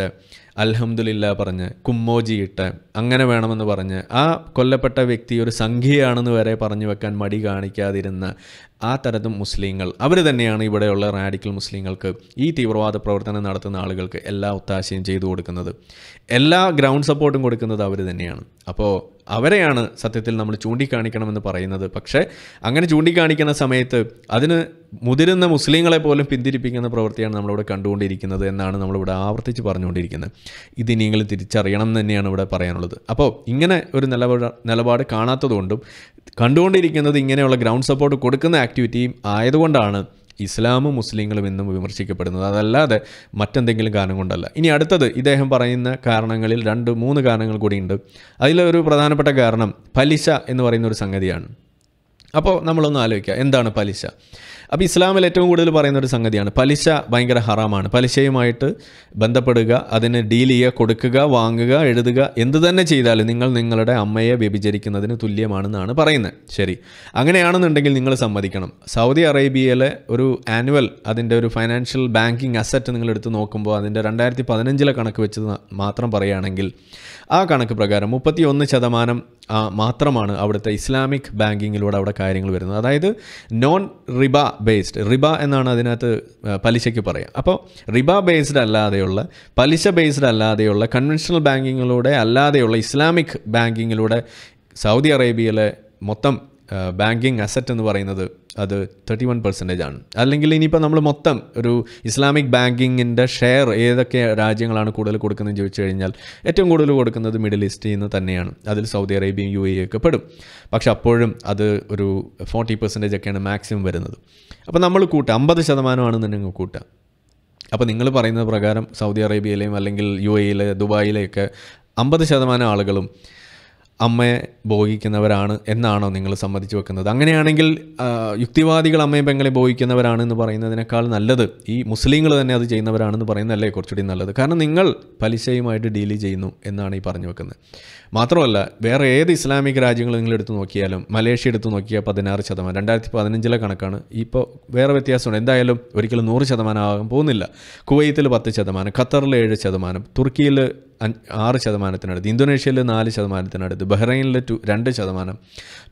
അൽഹമുല്ല പറഞ്ഞ് കുമ്മോജിയിട്ട് അങ്ങനെ വേണമെന്ന് പറഞ്ഞ് ആ കൊല്ലപ്പെട്ട വ്യക്തി ഒരു സംഖ്യയാണെന്ന് വരെ പറഞ്ഞു വെക്കാൻ മടി കാണിക്കാതിരുന്ന ആ തരത്തും മുസ്ലിങ്ങൾ അവർ തന്നെയാണ് ഇവിടെയുള്ള റാഡിക്കൽ മുസ്ലിങ്ങൾക്ക് ഈ തീവ്രവാദ പ്രവർത്തനം നടത്തുന്ന ആളുകൾക്ക് എല്ലാ ഒത്താശയും ചെയ്തു കൊടുക്കുന്നത് എല്ലാ ഗ്രൗണ്ട് സപ്പോർട്ടും കൊടുക്കുന്നത് അവർ തന്നെയാണ് അപ്പോൾ അവരെയാണ് സത്യത്തിൽ നമ്മൾ ചൂണ്ടിക്കാണിക്കണമെന്ന് പറയുന്നത് പക്ഷേ അങ്ങനെ ചൂണ്ടിക്കാണിക്കുന്ന സമയത്ത് അതിന് മുതിരുന്ന മുസ്ലിങ്ങളെ പോലും പിന്തിരിപ്പിക്കുന്ന പ്രവൃത്തിയാണ് നമ്മളിവിടെ കണ്ടുകൊണ്ടിരിക്കുന്നത് എന്നാണ് നമ്മളിവിടെ ആവർത്തിച്ച് പറഞ്ഞുകൊണ്ടിരിക്കുന്നത് ഇത് നിങ്ങൾ തിരിച്ചറിയണം എന്ന് തന്നെയാണ് ഇവിടെ പറയാനുള്ളത് അപ്പോൾ ഇങ്ങനെ ഒരു നിലപാട് നിലപാട് കാണാത്തതുകൊണ്ടും കണ്ടുകൊണ്ടിരിക്കുന്നത് ഇങ്ങനെയുള്ള ഗ്രൗണ്ട് സപ്പോർട്ട് കൊടുക്കുന്ന ആക്ടിവിറ്റിയും ആയതുകൊണ്ടാണ് ഇസ്ലാമും മുസ്ലിങ്ങളും എന്നും വിമർശിക്കപ്പെടുന്നത് അതല്ലാതെ മറ്റെന്തെങ്കിലും കാരണം കൊണ്ടല്ല ഇനി അടുത്തത് ഇദ്ദേഹം പറയുന്ന കാരണങ്ങളിൽ രണ്ട് മൂന്ന് കാരണങ്ങൾ കൂടിയുണ്ട് അതിലൊരു പ്രധാനപ്പെട്ട കാരണം പലിശ എന്ന് പറയുന്ന ഒരു സംഗതിയാണ് അപ്പോൾ നമ്മളൊന്ന് ആലോചിക്കുക എന്താണ് പലിശ അപ്പോൾ ഇസ്ലാമിൽ ഏറ്റവും കൂടുതൽ പറയുന്ന ഒരു സംഗതിയാണ് പലിശ ഭയങ്കര ഹറാമാണ് പലിശയുമായിട്ട് ബന്ധപ്പെടുക അതിന് ഡീൽ ചെയ്യുക കൊടുക്കുക വാങ്ങുക എഴുതുക എന്ത് തന്നെ ചെയ്താലും നിങ്ങൾ നിങ്ങളുടെ അമ്മയെ വ്യഭിചരിക്കുന്നതിന് തുല്യമാണെന്നാണ് പറയുന്നത് ശരി അങ്ങനെയാണെന്നുണ്ടെങ്കിൽ നിങ്ങൾ സമ്മതിക്കണം സൗദി അറേബ്യയിലെ ഒരു ആനുവൽ അതിൻ്റെ ഒരു ഫൈനാൻഷ്യൽ ബാങ്കിങ് അസറ്റ് നിങ്ങൾ എടുത്ത് നോക്കുമ്പോൾ അതിൻ്റെ രണ്ടായിരത്തി പതിനഞ്ചിലെ കണക്ക് വെച്ച് മാത്രം പറയുകയാണെങ്കിൽ ആ കണക്ക് പ്രകാരം മുപ്പത്തിയൊന്ന് ശതമാനം മാത്രമാണ് അവിടുത്തെ ഇസ്ലാമിക് ബാങ്കിങ്ങിലൂടെ അവിടെ കാര്യങ്ങൾ വരുന്നത് അതായത് നോൺ റിബ ബേസ്ഡ് റിബ എന്നാണ് അതിനകത്ത് പലിശയ്ക്ക് പറയാം അപ്പോൾ റിബ ബേസ്ഡ് അല്ലാതെയുള്ള പലിശ ബേസ്ഡ് അല്ലാതെയുള്ള കൺവെൻഷണൽ ബാങ്കിങ്ങിലൂടെ അല്ലാതെയുള്ള ഇസ്ലാമിക് ബാങ്കിങ്ങിലൂടെ സൗദി അറേബ്യയിലെ മൊത്തം ബാങ്കിങ് അസറ്റ് എന്ന് പറയുന്നത് അത് തേർട്ടി വൺ പെർസെൻറ്റേജ് ആണ് അല്ലെങ്കിൽ ഇനിയിപ്പോൾ നമ്മൾ മൊത്തം ഒരു ഇസ്ലാമിക് ബാങ്കിങ്ങിൻ്റെ ഷെയർ ഏതൊക്കെ രാജ്യങ്ങളാണ് കൂടുതൽ കൊടുക്കുന്നതെന്ന് ചോദിച്ചു കഴിഞ്ഞാൽ ഏറ്റവും കൂടുതൽ കൊടുക്കുന്നത് മിഡിൽ ഈസ്റ്റിൽ നിന്ന് തന്നെയാണ് അതിൽ സൗദി അറേബ്യയും യു എ ഒക്കെ പെടും പക്ഷെ അപ്പോഴും അത് ഒരു ഫോർട്ടി പെർസെൻറ്റേജ് ഒക്കെയാണ് മാക്സിമം വരുന്നത് അപ്പോൾ നമ്മൾ കൂട്ടുക അമ്പത് ശതമാനമാണെന്നുണ്ടെങ്കിൽ കൂട്ടുക അപ്പോൾ നിങ്ങൾ പറയുന്നത് പ്രകാരം സൗദി അറേബ്യയിലെയും അല്ലെങ്കിൽ യു എയിലെ ദുബായിലെയൊക്കെ അമ്പത് ശതമാനം ആളുകളും അമ്മയെ ബോഹിക്കുന്നവരാണ് എന്നാണോ നിങ്ങൾ സമ്മതിച്ചു വെക്കുന്നത് അങ്ങനെയാണെങ്കിൽ യുക്തിവാദികൾ അമ്മയും പെങ്ങളെ ബോഹിക്കുന്നവരാണെന്ന് പറയുന്നതിനേക്കാൾ നല്ലത് ഈ മുസ്ലിങ്ങൾ തന്നെ അത് ചെയ്യുന്നവരാണെന്ന് പറയുന്നതല്ലേ കുറച്ചുകൂടി നല്ലത് കാരണം നിങ്ങൾ പലിശയുമായിട്ട് ഡീൽ ചെയ്യുന്നു എന്നാണ് ഈ പറഞ്ഞു വെക്കുന്നത് മാത്രമല്ല വേറെ ഏത് ഇസ്ലാമിക് രാജ്യങ്ങൾ നിങ്ങൾ എടുത്തു നോക്കിയാലും മലേഷ്യ എടുത്തു നോക്കിയാൽ പതിനാറ് ശതമാനം രണ്ടായിരത്തി പതിനഞ്ചിലെ കണക്കാണ് ഇപ്പോൾ വേറെ വ്യത്യാസമുണ്ട് എന്തായാലും ഒരിക്കലും നൂറ് ശതമാനം ആകാൻ പോകുന്നില്ല കുവൈത്തിൽ പത്ത് ശതമാനം ഖത്തറിൽ ഏഴ് ശതമാനം തുർക്കിയിൽ ആറ് ശതമാനത്തിനടുത്ത് ഇന്തോനേഷ്യയിൽ നാല് ശതമാനത്തിനടുത്ത് ബഹ്റൈനിൽ ടു രണ്ട് ശതമാനം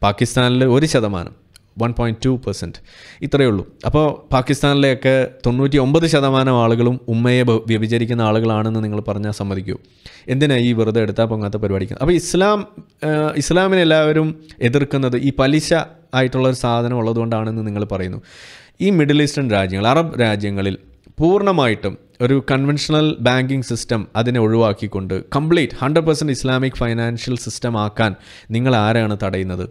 പാകിസ്ഥാനിൽ ഒരു ശതമാനം വൺ പോയിൻറ്റ് ടു പെർസെൻറ്റ് ഇത്രയേ ഉള്ളൂ അപ്പോൾ പാകിസ്ഥാനിലെയൊക്കെ തൊണ്ണൂറ്റി ഒമ്പത് ശതമാനം ആളുകളും ഉമ്മയെ വ്യഭിചരിക്കുന്ന ആളുകളാണെന്ന് നിങ്ങൾ പറഞ്ഞാൽ സമ്മതിക്കൂ എന്തിനാണ് ഈ വെറുതെ എടുത്താൽ പൊങ്ങാത്ത പരിപാടിക്ക് അപ്പോൾ ഇസ്ലാം ഇസ്ലാമിനെ എല്ലാവരും എതിർക്കുന്നത് ഈ പലിശ ആയിട്ടുള്ള ഒരു സാധനം ഉള്ളതുകൊണ്ടാണെന്ന് നിങ്ങൾ പറയുന്നു ഈ മിഡിൽ ഈസ്റ്റേൺ രാജ്യങ്ങൾ അറബ് രാജ്യങ്ങളിൽ പൂർണ്ണമായിട്ടും ഒരു കൺവെൻഷണൽ ബാങ്കിങ് സിസ്റ്റം അതിനെ ഒഴിവാക്കിക്കൊണ്ട് complete hundred percent Islamic financial system ആക്കാൻ നിങ്ങൾ ആരാണ് തടയുന്നത്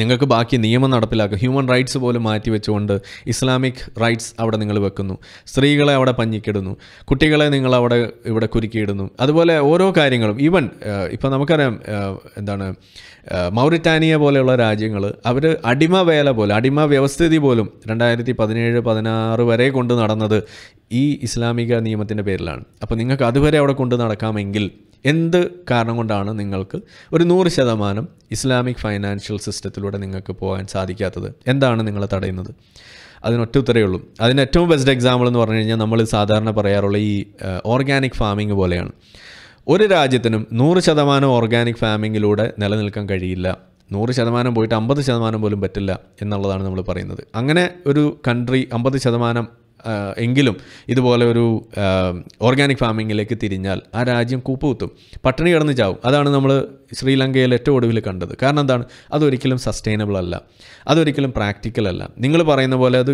നിങ്ങൾക്ക് ബാക്കി നിയമം നടപ്പിലാക്കുക ഹ്യൂമൻ റൈറ്റ്സ് പോലും മാറ്റി വെച്ചുകൊണ്ട് ഇസ്ലാമിക് റൈറ്റ്സ് അവിടെ നിങ്ങൾ വെക്കുന്നു സ്ത്രീകളെ അവിടെ പഞ്ഞിക്കിടുന്നു കുട്ടികളെ നിങ്ങൾ അവിടെ ഇവിടെ കുരുക്കിയിടുന്നു അതുപോലെ ഓരോ കാര്യങ്ങളും ഈവൻ ഇപ്പം നമുക്കറിയാം എന്താണ് മൗറിറ്റാനിയ പോലെയുള്ള രാജ്യങ്ങൾ അവർ അടിമ വേല പോലെ അടിമ വ്യവസ്ഥിതി പോലും രണ്ടായിരത്തി പതിനേഴ് പതിനാറ് വരെ കൊണ്ട് നടന്നത് ഈ ഇസ്ലാമിക നിയമത്തിൻ്റെ പേരിലാണ് അപ്പോൾ നിങ്ങൾക്ക് അതുവരെ അവിടെ കൊണ്ട് നടക്കാമെങ്കിൽ എന്ത് കാരണം കൊണ്ടാണ് നിങ്ങൾക്ക് ഒരു നൂറ് ശതമാനം ഇസ്ലാമിക് ഫൈനാൻഷ്യൽ സിസ്റ്റത്തിലൂടെ നിങ്ങൾക്ക് പോകാൻ സാധിക്കാത്തത് എന്താണ് നിങ്ങളെ തടയുന്നത് അതിനൊറ്റ ഉത്തരേ ഉള്ളൂ അതിന് ഏറ്റവും ബെസ്റ്റ് എക്സാമ്പിൾ എന്ന് പറഞ്ഞു കഴിഞ്ഞാൽ നമ്മൾ സാധാരണ പറയാറുള്ള ഈ ഓർഗാനിക് ഫാമിംഗ് പോലെയാണ് ഒരു രാജ്യത്തിനും നൂറ് ശതമാനം ഓർഗാനിക് ഫാമിങ്ങിലൂടെ നിലനിൽക്കാൻ കഴിയില്ല നൂറ് ശതമാനം പോയിട്ട് അമ്പത് ശതമാനം പോലും പറ്റില്ല എന്നുള്ളതാണ് നമ്മൾ പറയുന്നത് അങ്ങനെ ഒരു കൺട്രി അമ്പത് ശതമാനം എങ്കിലും ഇതുപോലെ ഒരു ഓർഗാനിക് ഫാമിങ്ങിലേക്ക് തിരിഞ്ഞാൽ ആ രാജ്യം കൂപ്പുകുത്തും പട്ടിണി കിടന്ന് ചാവും അതാണ് നമ്മൾ ശ്രീലങ്കയിൽ ഏറ്റവും ഒടുവിൽ കണ്ടത് കാരണം എന്താണ് അതൊരിക്കലും സസ്റ്റൈനബിൾ അല്ല അതൊരിക്കലും പ്രാക്ടിക്കൽ അല്ല നിങ്ങൾ പറയുന്ന പോലെ അത്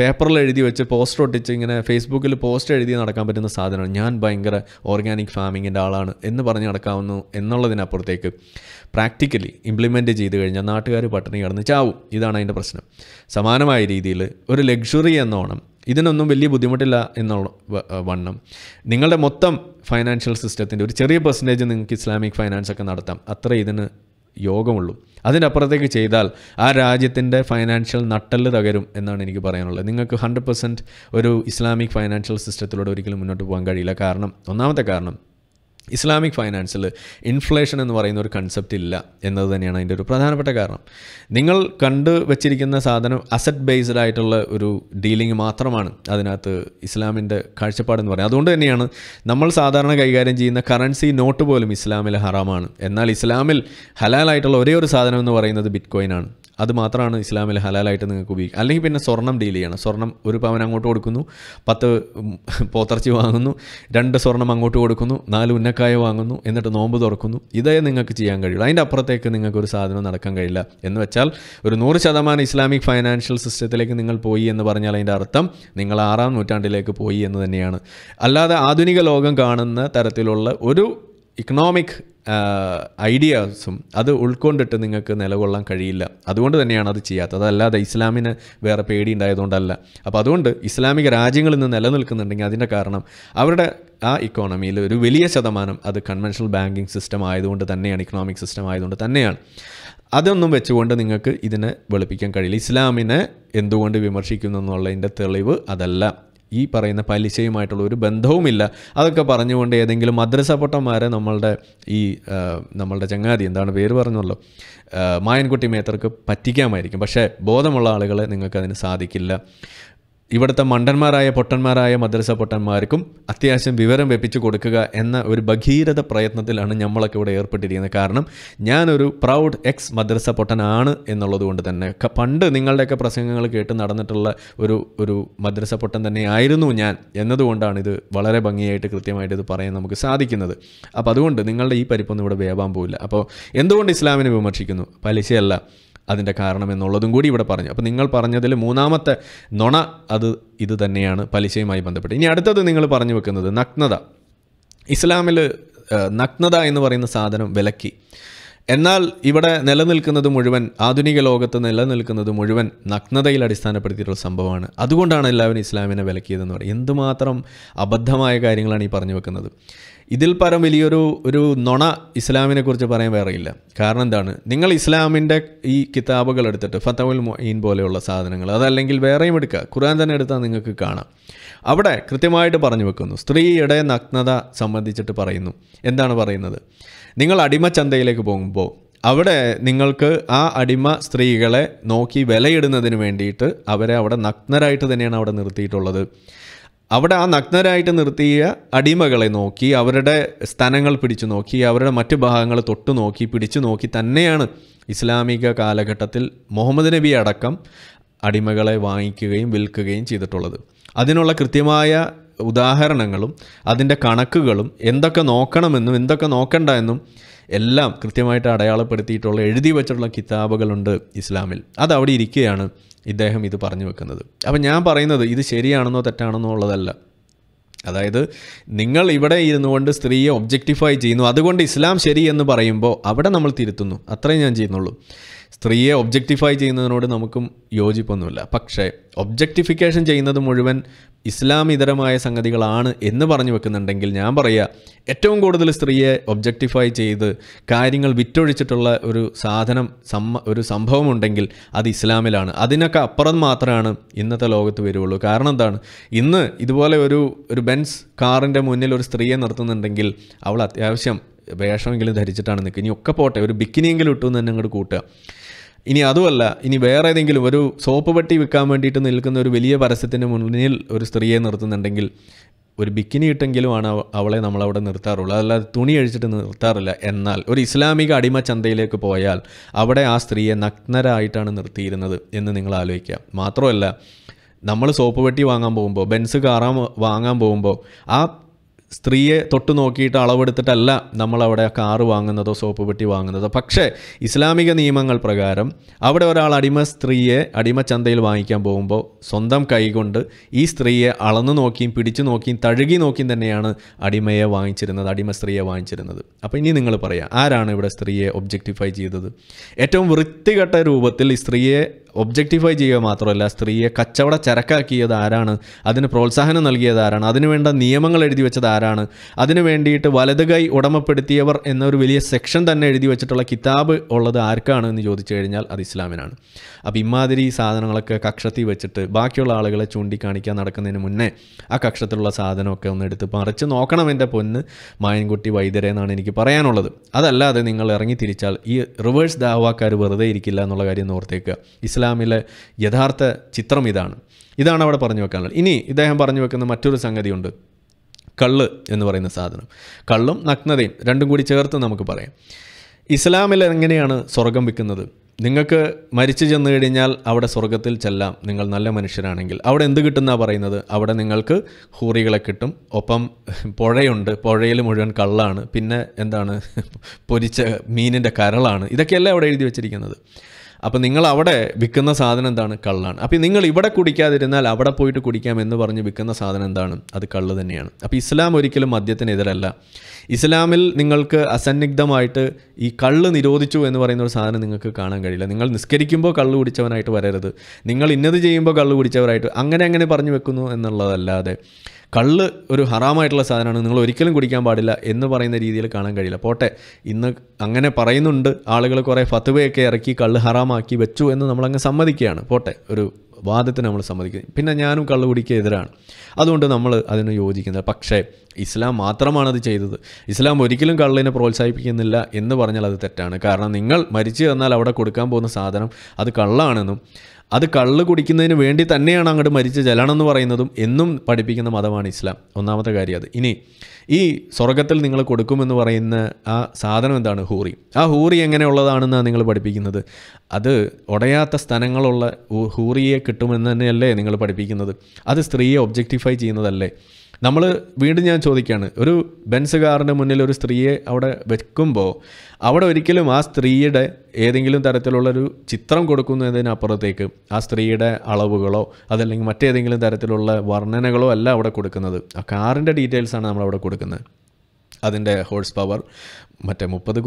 പേപ്പറിൽ എഴുതി വെച്ച് പോസ്റ്റർ ഒട്ടിച്ച് ഇങ്ങനെ ഫേസ്ബുക്കിൽ പോസ്റ്റ് എഴുതി നടക്കാൻ പറ്റുന്ന സാധനമാണ് ഞാൻ ഭയങ്കര ഓർഗാനിക് ഫാമിങ്ങിൻ്റെ ആളാണ് എന്ന് പറഞ്ഞ് നടക്കാവുന്നു എന്നുള്ളതിനപ്പുറത്തേക്ക് പ്രാക്ടിക്കലി ഇംപ്ലിമെൻറ്റ് ചെയ്ത് കഴിഞ്ഞാൽ നാട്ടുകാർ പട്ടിണി കിടന്ന് ചാവും ഇതാണ് അതിൻ്റെ പ്രശ്നം സമാനമായ രീതിയിൽ ഒരു ലക്ഷറി എന്നോണം ഇതിനൊന്നും വലിയ ബുദ്ധിമുട്ടില്ല എന്നുള്ള വണ്ണം നിങ്ങളുടെ മൊത്തം ഫൈനാൻഷ്യൽ സിസ്റ്റത്തിൻ്റെ ഒരു ചെറിയ പെർസെൻറ്റേജ് നിങ്ങൾക്ക് ഇസ്ലാമിക് ഫൈനാൻസ് ഒക്കെ നടത്താം അത്ര ഇതിന് യോഗമുള്ളൂ അതിനപ്പുറത്തേക്ക് ചെയ്താൽ ആ രാജ്യത്തിൻ്റെ ഫൈനാൻഷ്യൽ നട്ടല് തകരും എന്നാണ് എനിക്ക് പറയാനുള്ളത് നിങ്ങൾക്ക് ഹൺഡ്രഡ് പെർസെൻറ്റ് ഒരു ഇസ്ലാമിക് ഫൈനാൻഷ്യൽ സിസ്റ്റത്തിലൂടെ ഒരിക്കലും മുന്നോട്ട് പോകാൻ കഴിയില്ല കാരണം ഒന്നാമത്തെ കാരണം ഇസ്ലാമിക് ഫൈനാൻസിൽ ഇൻഫ്ലേഷൻ എന്ന് പറയുന്ന ഒരു കൺസെപ്റ്റ് ഇല്ല എന്നത് തന്നെയാണ് അതിൻ്റെ ഒരു പ്രധാനപ്പെട്ട കാരണം നിങ്ങൾ കണ്ടു വെച്ചിരിക്കുന്ന സാധനം അസറ്റ് ബേസ്ഡ് ആയിട്ടുള്ള ഒരു ഡീലിംഗ് മാത്രമാണ് അതിനകത്ത് ഇസ്ലാമിൻ്റെ കാഴ്ചപ്പാടെന്ന് പറയുന്നത് അതുകൊണ്ട് തന്നെയാണ് നമ്മൾ സാധാരണ കൈകാര്യം ചെയ്യുന്ന കറൻസി നോട്ട് പോലും ഇസ്ലാമിൽ ഹറാമാണ് എന്നാൽ ഇസ്ലാമിൽ ഹലാലായിട്ടുള്ള ഒരേ ഒരു സാധനം എന്ന് പറയുന്നത് ബിറ്റ് കോയിനാണ് അത് മാത്രമാണ് ഇസ്ലാമിൽ ഹലാലായിട്ട് നിങ്ങൾക്ക് ഉപയോഗിക്കുക അല്ലെങ്കിൽ പിന്നെ സ്വർണ്ണം ഡീൽ ചെയ്യണം സ്വർണ്ണം ഒരു പവൻ അങ്ങോട്ട് കൊടുക്കുന്നു പത്ത് പോത്തർച്ചി വാങ്ങുന്നു രണ്ട് സ്വർണ്ണം അങ്ങോട്ട് കൊടുക്കുന്നു നാല് ഉന്നക്കായ വാങ്ങുന്നു എന്നിട്ട് നോമ്പ് തുറക്കുന്നു ഇതേ നിങ്ങൾക്ക് ചെയ്യാൻ കഴിയുള്ളൂ അതിൻ്റെ അപ്പുറത്തേക്ക് നിങ്ങൾക്ക് ഒരു സാധനം നടക്കാൻ കഴിയില്ല എന്ന് വെച്ചാൽ ഒരു നൂറ് ശതമാനം ഇസ്ലാമിക് ഫൈനാൻഷ്യൽ സിസ്റ്റത്തിലേക്ക് നിങ്ങൾ പോയി എന്ന് പറഞ്ഞാൽ അതിൻ്റെ അർത്ഥം നിങ്ങൾ ആറാം നൂറ്റാണ്ടിലേക്ക് പോയി എന്ന് തന്നെയാണ് അല്ലാതെ ആധുനിക ലോകം കാണുന്ന തരത്തിലുള്ള ഒരു ഇക്കണോമിക് ഐഡിയാസും uh, അത് ഉൾക്കൊണ്ടിട്ട് നിങ്ങൾക്ക് നിലകൊള്ളാൻ കഴിയില്ല അതുകൊണ്ട് തന്നെയാണ് അത് ചെയ്യാത്തത് അതല്ലാതെ ഇസ്ലാമിന് വേറെ പേടി ഉണ്ടായതുകൊണ്ടല്ല അപ്പോൾ അതുകൊണ്ട് ഇസ്ലാമിക രാജ്യങ്ങളിൽ നിന്ന് നിലനിൽക്കുന്നുണ്ടെങ്കിൽ അതിൻ്റെ കാരണം അവരുടെ ആ ഇക്കോണമിയിൽ ഒരു വലിയ ശതമാനം അത് കൺവെൻഷണൽ ബാങ്കിങ് സിസ്റ്റം ആയതുകൊണ്ട് തന്നെയാണ് ഇക്കണോമിക് സിസ്റ്റം ആയതുകൊണ്ട് തന്നെയാണ് അതൊന്നും വെച്ചുകൊണ്ട് നിങ്ങൾക്ക് ഇതിനെ വെളുപ്പിക്കാൻ കഴിയില്ല ഇസ്ലാമിനെ എന്തുകൊണ്ട് വിമർശിക്കുന്നു എന്നുള്ളതിൻ്റെ തെളിവ് അതല്ല ഈ പറയുന്ന പലിശയുമായിട്ടുള്ള ഒരു ബന്ധവുമില്ല അതൊക്കെ പറഞ്ഞുകൊണ്ട് ഏതെങ്കിലും മദ്രസ പൊട്ടന്മാരെ നമ്മളുടെ ഈ നമ്മളുടെ ചങ്ങാതി എന്താണ് പേര് പറഞ്ഞല്ലോ മായൻകുട്ടി മേത്തർക്ക് പറ്റിക്കാമായിരിക്കും പക്ഷേ ബോധമുള്ള ആളുകളെ നിങ്ങൾക്ക് അതിന് സാധിക്കില്ല ഇവിടുത്തെ മണ്ടന്മാരായ പൊട്ടന്മാരായ മദ്രസ പൊട്ടന്മാർക്കും അത്യാവശ്യം വിവരം വെപ്പിച്ചു കൊടുക്കുക എന്ന ഒരു ഭഗീരത പ്രയത്നത്തിലാണ് നമ്മളൊക്കെ ഇവിടെ ഏർപ്പെട്ടിരിക്കുന്നത് കാരണം ഞാനൊരു പ്രൗഡ് എക്സ് മദ്രസ പൊട്ടനാണ് എന്നുള്ളത് കൊണ്ട് തന്നെ പണ്ട് നിങ്ങളുടെയൊക്കെ പ്രസംഗങ്ങൾ കേട്ട് നടന്നിട്ടുള്ള ഒരു ഒരു മദ്രസ പൊട്ടൻ തന്നെ ആയിരുന്നു ഞാൻ എന്നതുകൊണ്ടാണ് ഇത് വളരെ ഭംഗിയായിട്ട് കൃത്യമായിട്ട് ഇത് പറയാൻ നമുക്ക് സാധിക്കുന്നത് അപ്പോൾ അതുകൊണ്ട് നിങ്ങളുടെ ഈ പരിപ്പൊന്നും ഇവിടെ വേവാൻ പോവില്ല അപ്പോൾ എന്തുകൊണ്ട് ഇസ്ലാമിനെ വിമർശിക്കുന്നു പലിശയല്ല അതിൻ്റെ കാരണം എന്നുള്ളതും കൂടി ഇവിടെ പറഞ്ഞു അപ്പോൾ നിങ്ങൾ പറഞ്ഞതിൽ മൂന്നാമത്തെ നുണ അത് ഇത് തന്നെയാണ് പലിശയുമായി ബന്ധപ്പെട്ട് ഇനി അടുത്തത് നിങ്ങൾ പറഞ്ഞു വെക്കുന്നത് നഗ്നത ഇസ്ലാമിൽ നഗ്നത എന്ന് പറയുന്ന സാധനം വിലക്കി എന്നാൽ ഇവിടെ നിലനിൽക്കുന്നത് മുഴുവൻ ആധുനിക ലോകത്ത് നിലനിൽക്കുന്നത് മുഴുവൻ നഗ്നതയിൽ അടിസ്ഥാനപ്പെടുത്തിയിട്ടുള്ള സംഭവമാണ് അതുകൊണ്ടാണ് എല്ലാവരും ഇസ്ലാമിനെ വിലക്കിയതെന്ന് പറയുന്നത് എന്തുമാത്രം അബദ്ധമായ കാര്യങ്ങളാണ് ഈ പറഞ്ഞു വെക്കുന്നത് ഇതിൽ പരം വലിയൊരു ഒരു നുണ കുറിച്ച് പറയാൻ വേറെയില്ല കാരണം എന്താണ് നിങ്ങൾ ഇസ്ലാമിൻ്റെ ഈ കിതാബുകൾ എടുത്തിട്ട് ഫത്തവുൽ മൊയ്ൻ പോലെയുള്ള സാധനങ്ങൾ അതല്ലെങ്കിൽ വേറെയും എടുക്കുക ഖുർആൻ തന്നെ എടുത്താൽ നിങ്ങൾക്ക് കാണാം അവിടെ കൃത്യമായിട്ട് പറഞ്ഞു വെക്കുന്നു സ്ത്രീയുടെ നഗ്നത സംബന്ധിച്ചിട്ട് പറയുന്നു എന്താണ് പറയുന്നത് നിങ്ങൾ അടിമച്ചന്തയിലേക്ക് പോകുമ്പോൾ അവിടെ നിങ്ങൾക്ക് ആ അടിമ സ്ത്രീകളെ നോക്കി വിലയിടുന്നതിന് വേണ്ടിയിട്ട് അവരെ അവിടെ നഗ്നരായിട്ട് തന്നെയാണ് അവിടെ നിർത്തിയിട്ടുള്ളത് അവിടെ ആ നഗ്നരായിട്ട് നിർത്തിയ അടിമകളെ നോക്കി അവരുടെ സ്ഥലങ്ങൾ പിടിച്ചു നോക്കി അവരുടെ മറ്റു ഭാഗങ്ങൾ തൊട്ടു നോക്കി പിടിച്ചു നോക്കി തന്നെയാണ് ഇസ്ലാമിക കാലഘട്ടത്തിൽ മുഹമ്മദ് നബി അടക്കം അടിമകളെ വാങ്ങിക്കുകയും വിൽക്കുകയും ചെയ്തിട്ടുള്ളത് അതിനുള്ള കൃത്യമായ ഉദാഹരണങ്ങളും അതിൻ്റെ കണക്കുകളും എന്തൊക്കെ നോക്കണമെന്നും എന്തൊക്കെ നോക്കണ്ട എന്നും എല്ലാം കൃത്യമായിട്ട് അടയാളപ്പെടുത്തിയിട്ടുള്ള എഴുതി വച്ചിട്ടുള്ള കിതാബുകളുണ്ട് ഇസ്ലാമിൽ അത് അവിടെ ഇരിക്കുകയാണ് ഇദ്ദേഹം ഇത് പറഞ്ഞു വെക്കുന്നത് അപ്പം ഞാൻ പറയുന്നത് ഇത് ശരിയാണെന്നോ തെറ്റാണെന്നോ ഉള്ളതല്ല അതായത് നിങ്ങൾ ഇവിടെ ഇരുന്നു കൊണ്ട് സ്ത്രീയെ ഒബ്ജക്റ്റിഫൈ ചെയ്യുന്നു അതുകൊണ്ട് ഇസ്ലാം ശരി എന്ന് പറയുമ്പോൾ അവിടെ നമ്മൾ തിരുത്തുന്നു അത്രയും ഞാൻ ചെയ്യുന്നുള്ളൂ സ്ത്രീയെ ഒബ്ജക്റ്റിഫൈ ചെയ്യുന്നതിനോട് നമുക്കും യോജിപ്പൊന്നുമില്ല പക്ഷേ ഒബ്ജക്റ്റിഫിക്കേഷൻ ചെയ്യുന്നത് മുഴുവൻ ഇതരമായ സംഗതികളാണ് എന്ന് പറഞ്ഞു വെക്കുന്നുണ്ടെങ്കിൽ ഞാൻ പറയുക ഏറ്റവും കൂടുതൽ സ്ത്രീയെ ഒബ്ജക്റ്റിഫൈ ചെയ്ത് കാര്യങ്ങൾ വിറ്റൊഴിച്ചിട്ടുള്ള ഒരു സാധനം ഒരു സംഭവമുണ്ടെങ്കിൽ അത് ഇസ്ലാമിലാണ് അതിനൊക്കെ അപ്പുറം മാത്രമാണ് ഇന്നത്തെ ലോകത്ത് വരുള്ളൂ കാരണം എന്താണ് ഇന്ന് ഇതുപോലെ ഒരു ഒരു ബെൻസ് കാറിൻ്റെ മുന്നിൽ ഒരു സ്ത്രീയെ നിർത്തുന്നുണ്ടെങ്കിൽ അവൾ അത്യാവശ്യം വേഷമെങ്കിലും ധരിച്ചിട്ടാണ് നിൽക്കുക ഇനി ഒക്കെ പോട്ടെ ഒരു ബിക്കിനിയെങ്കിലും ഇട്ടു എന്ന് തന്നെ അങ്ങോട്ട് കൂട്ടുക ഇനി അതുമല്ല ഇനി വേറെ ഏതെങ്കിലും ഒരു സോപ്പ് പെട്ടി വിൽക്കാൻ വേണ്ടിയിട്ട് നിൽക്കുന്ന ഒരു വലിയ പരസ്യത്തിൻ്റെ മുന്നിൽ ഒരു സ്ത്രീയെ നിർത്തുന്നുണ്ടെങ്കിൽ ഒരു ബിക്കിനി ഇട്ടെങ്കിലും ആണ് അവളെ നമ്മളവിടെ നിർത്താറുള്ളൂ അതല്ലാതെ തുണി അഴിച്ചിട്ട് നിർത്താറില്ല എന്നാൽ ഒരു ഇസ്ലാമിക അടിമ ചന്തയിലേക്ക് പോയാൽ അവിടെ ആ സ്ത്രീയെ നഗ്നരായിട്ടാണ് നിർത്തിയിരുന്നത് എന്ന് നിങ്ങൾ ആലോചിക്കുക മാത്രമല്ല നമ്മൾ സോപ്പ് പെട്ടി വാങ്ങാൻ പോകുമ്പോൾ ബെൻസ് കാറാൻ വാങ്ങാൻ പോകുമ്പോൾ ആ സ്ത്രീയെ തൊട്ട് നോക്കിയിട്ട് അളവെടുത്തിട്ടല്ല നമ്മളവിടെ കാറ് വാങ്ങുന്നതോ സോപ്പ് പെട്ടി വാങ്ങുന്നതോ പക്ഷേ ഇസ്ലാമിക നിയമങ്ങൾ പ്രകാരം അവിടെ ഒരാൾ അടിമ സ്ത്രീയെ അടിമ ചന്തയിൽ വാങ്ങിക്കാൻ പോകുമ്പോൾ സ്വന്തം കൈകൊണ്ട് ഈ സ്ത്രീയെ അളന്നു നോക്കിയും പിടിച്ചു നോക്കിയും തഴുകി നോക്കിയും തന്നെയാണ് അടിമയെ വാങ്ങിച്ചിരുന്നത് അടിമ സ്ത്രീയെ വാങ്ങിച്ചിരുന്നത് അപ്പോൾ ഇനി നിങ്ങൾ പറയാം ആരാണ് ഇവിടെ സ്ത്രീയെ ഒബ്ജക്റ്റിഫൈ ചെയ്തത് ഏറ്റവും വൃത്തികെട്ട രൂപത്തിൽ ഈ സ്ത്രീയെ ഒബ്ജക്റ്റിഫൈ ചെയ്യുക മാത്രമല്ല സ്ത്രീയെ കച്ചവട ചരക്കാക്കിയത് ആരാണ് അതിന് പ്രോത്സാഹനം നൽകിയത് ആരാണ് അതിനുവേണ്ട നിയമങ്ങൾ എഴുതി വെച്ചത് ആരാണ് അതിന് വേണ്ടിയിട്ട് കൈ ഉടമപ്പെടുത്തിയവർ എന്നൊരു വലിയ സെക്ഷൻ തന്നെ എഴുതി വെച്ചിട്ടുള്ള കിതാബ് ഉള്ളത് ആർക്കാണ് എന്ന് ചോദിച്ചു കഴിഞ്ഞാൽ അത് ഇസ്ലാമിനാണ് അപ്പോൾ ഇമാതിരി സാധനങ്ങളൊക്കെ കക്ഷത്തിൽ വെച്ചിട്ട് ബാക്കിയുള്ള ആളുകളെ ചൂണ്ടിക്കാണിക്കാൻ നടക്കുന്നതിന് മുന്നേ ആ കക്ഷത്തിലുള്ള സാധനമൊക്കെ ഒന്ന് എടുത്ത് മറിച്ച് നോക്കണം എൻ്റെ പൊന്ന് മായൻകുട്ടി എന്നാണ് എനിക്ക് പറയാനുള്ളത് അതല്ലാതെ നിങ്ങൾ ഇറങ്ങി തിരിച്ചാൽ ഈ റിവേഴ്സ് ദാവാക്കാർ വെറുതെ ഇരിക്കില്ല എന്നുള്ള കാര്യം ഓർത്തേക്കുക ഇസ്ലാമിലെ യഥാർത്ഥ ചിത്രം ഇതാണ് ഇതാണ് അവിടെ പറഞ്ഞു വെക്കാനുള്ളത് ഇനി ഇദ്ദേഹം പറഞ്ഞു വെക്കുന്ന മറ്റൊരു സംഗതിയുണ്ട് കള്ള് എന്ന് പറയുന്ന സാധനം കള്ളും നഗ്നതയും രണ്ടും കൂടി ചേർത്ത് നമുക്ക് പറയാം ഇസ്ലാമിൽ എങ്ങനെയാണ് സ്വർഗം വിൽക്കുന്നത് നിങ്ങൾക്ക് മരിച്ചു ചെന്ന് കഴിഞ്ഞാൽ അവിടെ സ്വർഗത്തിൽ ചെല്ലാം നിങ്ങൾ നല്ല മനുഷ്യരാണെങ്കിൽ അവിടെ എന്ത് കിട്ടുന്ന പറയുന്നത് അവിടെ നിങ്ങൾക്ക് ഹൂറികളെ കിട്ടും ഒപ്പം പുഴയുണ്ട് പുഴയിൽ മുഴുവൻ കള്ളാണ് പിന്നെ എന്താണ് പൊരിച്ച മീനിൻ്റെ കരളാണ് ഇതൊക്കെയല്ലേ അവിടെ എഴുതി വെച്ചിരിക്കുന്നത് അപ്പോൾ നിങ്ങൾ അവിടെ വിൽക്കുന്ന സാധനം എന്താണ് കള്ളാണ് അപ്പോൾ നിങ്ങൾ ഇവിടെ കുടിക്കാതിരുന്നാൽ അവിടെ പോയിട്ട് കുടിക്കാം എന്ന് പറഞ്ഞ് വിൽക്കുന്ന സാധനം എന്താണ് അത് കള്ള് തന്നെയാണ് അപ്പോൾ ഇസ്ലാം ഒരിക്കലും മദ്യത്തിനെതിരല്ല ഇസ്ലാമിൽ നിങ്ങൾക്ക് അസന്നിഗ്ധമായിട്ട് ഈ കള്ള് നിരോധിച്ചു എന്ന് പറയുന്ന ഒരു സാധനം നിങ്ങൾക്ക് കാണാൻ കഴിയില്ല നിങ്ങൾ നിസ്കരിക്കുമ്പോൾ കള്ള് കുടിച്ചവനായിട്ട് വരരുത് നിങ്ങൾ ഇന്നത് ചെയ്യുമ്പോൾ കള്ള് കുടിച്ചവരായിട്ട് അങ്ങനെ അങ്ങനെ പറഞ്ഞു വെക്കുന്നു എന്നുള്ളതല്ലാതെ കള്ള് ഒരു ഹറാമായിട്ടുള്ള സാധനമാണ് നിങ്ങൾ ഒരിക്കലും കുടിക്കാൻ പാടില്ല എന്ന് പറയുന്ന രീതിയിൽ കാണാൻ കഴിയില്ല പോട്ടെ ഇന്ന് അങ്ങനെ പറയുന്നുണ്ട് ആളുകൾ കുറേ ഫത്തുവയൊക്കെ ഇറക്കി കള്ള് ഹറാമാക്കി വെച്ചു എന്ന് നമ്മളങ്ങ് സമ്മതിക്കുകയാണ് പോട്ടെ ഒരു വാദത്തിന് നമ്മൾ സമ്മതിക്കും പിന്നെ ഞാനും കള്ള് കുടിക്കുക എതിരാണ് അതുകൊണ്ട് നമ്മൾ അതിന് യോജിക്കുന്നത് പക്ഷേ ഇസ്ലാം മാത്രമാണ് അത് ചെയ്തത് ഇസ്ലാം ഒരിക്കലും കള്ളിനെ പ്രോത്സാഹിപ്പിക്കുന്നില്ല എന്ന് പറഞ്ഞാൽ അത് തെറ്റാണ് കാരണം നിങ്ങൾ മരിച്ചു തന്നാൽ അവിടെ കൊടുക്കാൻ പോകുന്ന സാധനം അത് കള്ളാണെന്നും അത് കള്ള് കുടിക്കുന്നതിന് വേണ്ടി തന്നെയാണ് അങ്ങോട്ട് മരിച്ച ജലണം എന്ന് പറയുന്നതും എന്നും പഠിപ്പിക്കുന്ന മതമാണ് ഇസ്ലാം ഒന്നാമത്തെ കാര്യം അത് ഇനി ഈ സ്വർഗത്തിൽ നിങ്ങൾ കൊടുക്കുമെന്ന് പറയുന്ന ആ സാധനം എന്താണ് ഹൂറി ആ ഹൂറി എങ്ങനെയുള്ളതാണെന്നാണ് നിങ്ങൾ പഠിപ്പിക്കുന്നത് അത് ഉടയാത്ത സ്ഥലങ്ങളുള്ള ഹൂറിയെ കിട്ടുമെന്ന് തന്നെയല്ലേ നിങ്ങൾ പഠിപ്പിക്കുന്നത് അത് സ്ത്രീയെ ഒബ്ജക്റ്റിഫൈ ചെയ്യുന്നതല്ലേ നമ്മൾ വീണ്ടും ഞാൻ ചോദിക്കുകയാണ് ഒരു ബെൻസ് മുന്നിൽ ഒരു സ്ത്രീയെ അവിടെ വെക്കുമ്പോൾ അവിടെ ഒരിക്കലും ആ സ്ത്രീയുടെ ഏതെങ്കിലും തരത്തിലുള്ളൊരു ചിത്രം കൊടുക്കുന്നതിനപ്പുറത്തേക്ക് ആ സ്ത്രീയുടെ അളവുകളോ അതല്ലെങ്കിൽ മറ്റേതെങ്കിലും തരത്തിലുള്ള വർണ്ണനകളോ അല്ല അവിടെ കൊടുക്കുന്നത് ആ കാറിൻ്റെ ഡീറ്റെയിൽസാണ് നമ്മൾ അവിടെ കൊടുക്കുന്നത് അതിൻ്റെ ഹോഴ്സ് പവർ മറ്റേ മുപ്പത്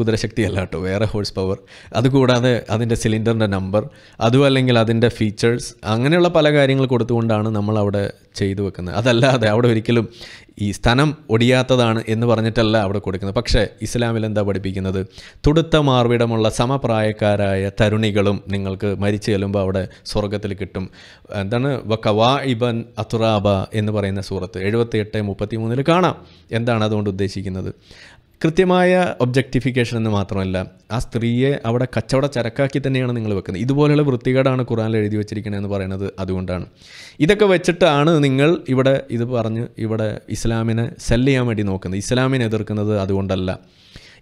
അല്ല കേട്ടോ വേറെ ഹോഴ്സ് പവർ അതുകൂടാതെ അതിൻ്റെ സിലിണ്ടറിൻ്റെ നമ്പർ അതും അല്ലെങ്കിൽ അതിൻ്റെ ഫീച്ചേഴ്സ് അങ്ങനെയുള്ള പല കാര്യങ്ങൾ കൊടുത്തുകൊണ്ടാണ് നമ്മൾ അവിടെ ചെയ്തു വെക്കുന്നത് അതല്ലാതെ അവിടെ ഒരിക്കലും ഈ സ്ഥലം ഒടിയാത്തതാണ് എന്ന് പറഞ്ഞിട്ടല്ല അവിടെ കൊടുക്കുന്നത് പക്ഷേ ഇസ്ലാമിൽ എന്താ പഠിപ്പിക്കുന്നത് തുടുത്ത മാർവിടമുള്ള സമപ്രായക്കാരായ തരുണികളും നിങ്ങൾക്ക് മരിച്ചു ചെല്ലുമ്പോൾ അവിടെ സ്വർഗത്തിൽ കിട്ടും എന്താണ് വക്കവാ ഇബൻ അത്തുറാബ എന്ന് പറയുന്ന സൂറത്ത് എഴുപത്തി എട്ട് മുപ്പത്തി മൂന്നിൽ കാണാം എന്താണ് അതുകൊണ്ട് ഉദ്ദേശിക്കുന്നത് കൃത്യമായ ഒബ്ജക്ടിഫിക്കേഷൻ എന്ന് മാത്രമല്ല ആ സ്ത്രീയെ അവിടെ കച്ചവട ചരക്കാക്കി തന്നെയാണ് നിങ്ങൾ വെക്കുന്നത് ഇതുപോലെയുള്ള വൃത്തികേടാണ് ഖുറാനിൽ എഴുതി വെച്ചിരിക്കുന്നത് എന്ന് പറയുന്നത് അതുകൊണ്ടാണ് ഇതൊക്കെ വെച്ചിട്ടാണ് നിങ്ങൾ ഇവിടെ ഇത് പറഞ്ഞ് ഇവിടെ ഇസ്ലാമിനെ സെല്ല് ചെയ്യാൻ വേണ്ടി നോക്കുന്നത് ഇസ്ലാമിനെ എതിർക്കുന്നത് അതുകൊണ്ടല്ല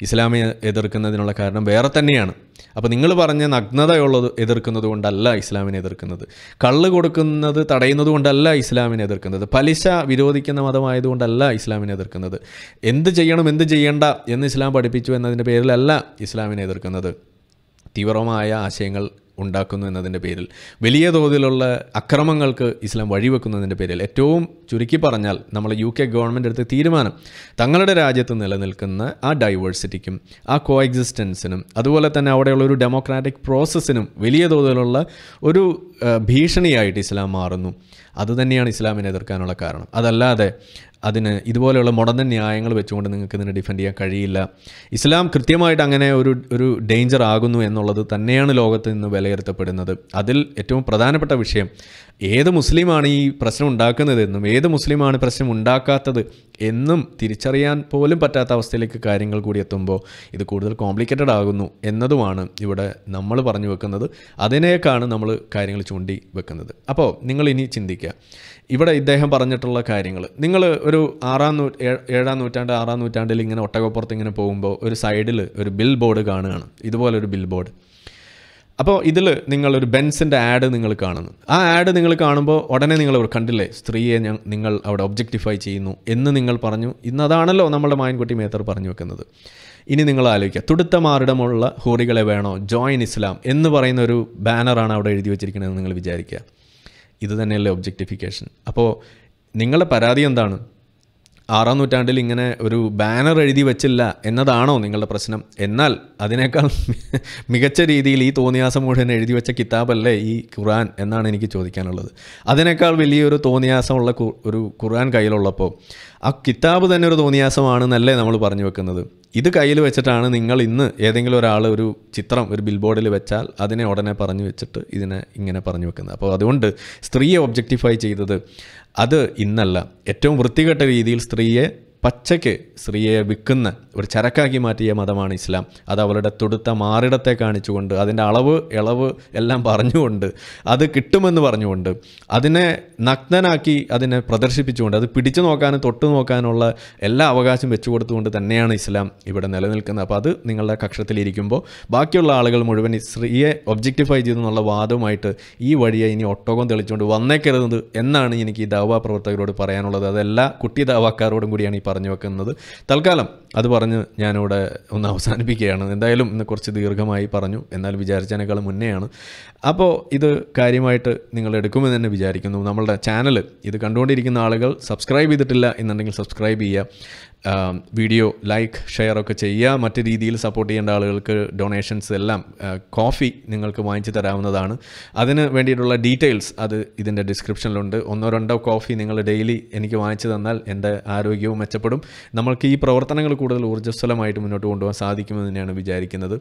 ഇസ്ലാമിയെ എതിർക്കുന്നതിനുള്ള കാരണം വേറെ തന്നെയാണ് അപ്പോൾ നിങ്ങൾ പറഞ്ഞ നഗ്നതയുള്ളത് എതിർക്കുന്നത് കൊണ്ടല്ല ഇസ്ലാമിനെ എതിർക്കുന്നത് കള്ള് കൊടുക്കുന്നത് തടയുന്നത് കൊണ്ടല്ല ഇസ്ലാമിനെ എതിർക്കുന്നത് പലിശ വിരോധിക്കുന്ന മതമായതുകൊണ്ടല്ല ഇസ്ലാമിനെ എതിർക്കുന്നത് എന്ത് ചെയ്യണം എന്ത് ചെയ്യേണ്ട എന്ന് ഇസ്ലാം പഠിപ്പിച്ചു എന്നതിൻ്റെ പേരിലല്ല ഇസ്ലാമിനെ എതിർക്കുന്നത് തീവ്രമായ ആശയങ്ങൾ ഉണ്ടാക്കുന്നു എന്നതിൻ്റെ പേരിൽ വലിയ തോതിലുള്ള അക്രമങ്ങൾക്ക് ഇസ്ലാം വഴിവെക്കുന്നതിൻ്റെ പേരിൽ ഏറ്റവും ചുരുക്കി പറഞ്ഞാൽ നമ്മൾ യു കെ ഗവൺമെൻറ് എടുത്ത തീരുമാനം തങ്ങളുടെ രാജ്യത്ത് നിലനിൽക്കുന്ന ആ ഡൈവേഴ്സിറ്റിക്കും ആ കോ എക്സിസ്റ്റൻസിനും അതുപോലെ തന്നെ അവിടെയുള്ള ഒരു ഡെമോക്രാറ്റിക് പ്രോസസ്സിനും വലിയ തോതിലുള്ള ഒരു ഭീഷണിയായിട്ട് ഇസ്ലാം മാറുന്നു അതുതന്നെയാണ് ഇസ്ലാമിനെ എതിർക്കാനുള്ള കാരണം അതല്ലാതെ അതിന് ഇതുപോലെയുള്ള മുടന്ന ന്യായങ്ങൾ വെച്ചുകൊണ്ട് നിങ്ങൾക്ക് ഇതിനെ ഡിഫെൻഡ് ചെയ്യാൻ കഴിയില്ല ഇസ്ലാം കൃത്യമായിട്ട് അങ്ങനെ ഒരു ഒരു ഡേഞ്ചർ ആകുന്നു എന്നുള്ളത് തന്നെയാണ് ലോകത്ത് നിന്ന് വിലയിരുത്തപ്പെടുന്നത് അതിൽ ഏറ്റവും പ്രധാനപ്പെട്ട വിഷയം ഏത് മുസ്ലിമാണ് ഈ പ്രശ്നം ഉണ്ടാക്കുന്നതെന്നും ഏത് മുസ്ലിമാണ് പ്രശ്നം ഉണ്ടാക്കാത്തത് എന്നും തിരിച്ചറിയാൻ പോലും പറ്റാത്ത അവസ്ഥയിലേക്ക് കാര്യങ്ങൾ കൂടി എത്തുമ്പോൾ ഇത് കൂടുതൽ കോംപ്ലിക്കേറ്റഡ് ആകുന്നു എന്നതുമാണ് ഇവിടെ നമ്മൾ പറഞ്ഞു വെക്കുന്നത് അതിനേക്കാണ് നമ്മൾ കാര്യങ്ങൾ ചൂണ്ടി വെക്കുന്നത് അപ്പോൾ നിങ്ങൾ ഇനി ചിന്തിക്കുക ഇവിടെ ഇദ്ദേഹം പറഞ്ഞിട്ടുള്ള കാര്യങ്ങൾ നിങ്ങൾ ഒരു ആറാം നൂ ഏഴാം നൂറ്റാണ്ട് ആറാം നൂറ്റാണ്ടിൽ ഇങ്ങനെ ഒട്ടകപ്പുറത്ത് ഇങ്ങനെ പോകുമ്പോൾ ഒരു സൈഡിൽ ഒരു ബിൽ ബോർഡ് കാണുകയാണ് ഇതുപോലൊരു ബിൽ ബോർഡ് അപ്പോൾ ഇതിൽ നിങ്ങളൊരു ബെൻസിൻ്റെ ആഡ് നിങ്ങൾ കാണുന്നു ആ ആഡ് നിങ്ങൾ കാണുമ്പോൾ ഉടനെ നിങ്ങൾ കണ്ടില്ലേ സ്ത്രീയെ നിങ്ങൾ അവിടെ ഒബ്ജക്റ്റിഫൈ ചെയ്യുന്നു എന്ന് നിങ്ങൾ പറഞ്ഞു ഇന്നതാണല്ലോ നമ്മുടെ മായൻകുട്ടി മേത്തർ പറഞ്ഞു വെക്കുന്നത് ഇനി നിങ്ങൾ ആലോചിക്കുക തുടുത്തമാറിടമുള്ള ഹോറികളെ വേണോ ജോയിൻ ഇസ്ലാം എന്ന് പറയുന്ന ഒരു ബാനറാണ് അവിടെ എഴുതി വെച്ചിരിക്കുന്നത് നിങ്ങൾ വിചാരിക്കുക ഇത് തന്നെയല്ലേ ഒബ്ജക്റ്റിഫിക്കേഷൻ അപ്പോൾ നിങ്ങളുടെ പരാതി എന്താണ് ആറാം നൂറ്റാണ്ടിൽ ഇങ്ങനെ ഒരു ബാനർ എഴുതി വെച്ചില്ല എന്നതാണോ നിങ്ങളുടെ പ്രശ്നം എന്നാൽ അതിനേക്കാൾ മികച്ച രീതിയിൽ ഈ തോന്നിയാസം മുഴുവൻ എഴുതി വെച്ച കിതാബല്ലേ ഈ ഖുറാൻ എന്നാണ് എനിക്ക് ചോദിക്കാനുള്ളത് അതിനേക്കാൾ വലിയൊരു തോന്നിയാസമുള്ള ഒരു ഖുറാൻ കയ്യിലുള്ളപ്പോൾ ആ കിതാബ് തന്നെ ഒരു തോന്നിയാസമാണെന്നല്ലേ നമ്മൾ പറഞ്ഞു വെക്കുന്നത് ഇത് കയ്യിൽ വെച്ചിട്ടാണ് നിങ്ങൾ ഇന്ന് ഏതെങ്കിലും ഒരാൾ ഒരു ചിത്രം ഒരു ബിൽബോർഡിൽ വെച്ചാൽ അതിനെ ഉടനെ പറഞ്ഞു വെച്ചിട്ട് ഇതിനെ ഇങ്ങനെ പറഞ്ഞു വെക്കുന്നത് അപ്പോൾ അതുകൊണ്ട് സ്ത്രീയെ ഒബ്ജക്റ്റിഫൈ ചെയ്തത് അത് ഇന്നല്ല ഏറ്റവും വൃത്തികെട്ട രീതിയിൽ സ്ത്രീയെ പച്ചയ്ക്ക് സ്ത്രീയെ വിൽക്കുന്ന ഒരു ചരക്കാക്കി മാറ്റിയ മതമാണ് ഇസ്ലാം അത് അവളുടെ തൊടുത്ത മാറിടത്തെ കാണിച്ചുകൊണ്ട് അതിൻ്റെ അളവ് ഇളവ് എല്ലാം പറഞ്ഞുകൊണ്ട് അത് കിട്ടുമെന്ന് പറഞ്ഞുകൊണ്ട് അതിനെ നഗ്നനാക്കി അതിനെ പ്രദർശിപ്പിച്ചുകൊണ്ട് അത് പിടിച്ചു നോക്കാനും തൊട്ടു നോക്കാനുള്ള എല്ലാ അവകാശം വെച്ചു കൊടുത്തുകൊണ്ട് തന്നെയാണ് ഇസ്ലാം ഇവിടെ നിലനിൽക്കുന്നത് അപ്പോൾ അത് നിങ്ങളുടെ കക്ഷത്തിലിരിക്കുമ്പോൾ ബാക്കിയുള്ള ആളുകൾ മുഴുവൻ സ്ത്രീയെ ഒബ്ജക്റ്റിഫൈ എന്നുള്ള വാദവുമായിട്ട് ഈ വഴിയെ ഇനി ഒട്ടകം തെളിച്ചുകൊണ്ട് വന്നേക്കരുത് എന്നാണ് എനിക്ക് ഈ ദാവാ പ്രവർത്തകരോട് പറയാനുള്ളത് അതെല്ലാ കുട്ടി ദാവാക്കാരോടും കൂടിയാണ് ഈ പറഞ്ഞു വെക്കുന്നത് തൽക്കാലം അത് പറഞ്ഞ് ഞാനിവിടെ ഒന്ന് അവസാനിപ്പിക്കുകയാണ് എന്തായാലും ഇന്ന് കുറച്ച് ദീർഘമായി പറഞ്ഞു എന്നാൽ വിചാരിച്ചതിനേക്കാൾ മുന്നെയാണ് അപ്പോൾ ഇത് കാര്യമായിട്ട് നിങ്ങൾ എടുക്കുമെന്ന് തന്നെ വിചാരിക്കുന്നു നമ്മളുടെ ചാനൽ ഇത് കണ്ടുകൊണ്ടിരിക്കുന്ന ആളുകൾ സബ്സ്ക്രൈബ് ചെയ്തിട്ടില്ല എന്നുണ്ടെങ്കിൽ സബ്സ്ക്രൈബ് ചെയ്യുക വീഡിയോ ലൈക്ക് ഷെയർ ഒക്കെ ചെയ്യുക മറ്റു രീതിയിൽ സപ്പോർട്ട് ചെയ്യേണ്ട ആളുകൾക്ക് ഡൊണേഷൻസ് എല്ലാം കോഫി നിങ്ങൾക്ക് വാങ്ങിച്ചു തരാവുന്നതാണ് അതിന് വേണ്ടിയിട്ടുള്ള ഡീറ്റെയിൽസ് അത് ഇതിൻ്റെ ഡിസ്ക്രിപ്ഷനിലുണ്ട് ഒന്നോ രണ്ടോ കോഫി നിങ്ങൾ ഡെയിലി എനിക്ക് വാങ്ങിച്ചു തന്നാൽ എൻ്റെ ആരോഗ്യവും മെച്ചപ്പെടും നമ്മൾക്ക് ഈ പ്രവർത്തനങ്ങൾ കൂടുതൽ ഊർജ്ജസ്വലമായിട്ട് മുന്നോട്ട് കൊണ്ടുപോകാൻ സാധിക്കുമെന്ന് തന്നെയാണ് വിചാരിക്കുന്നത്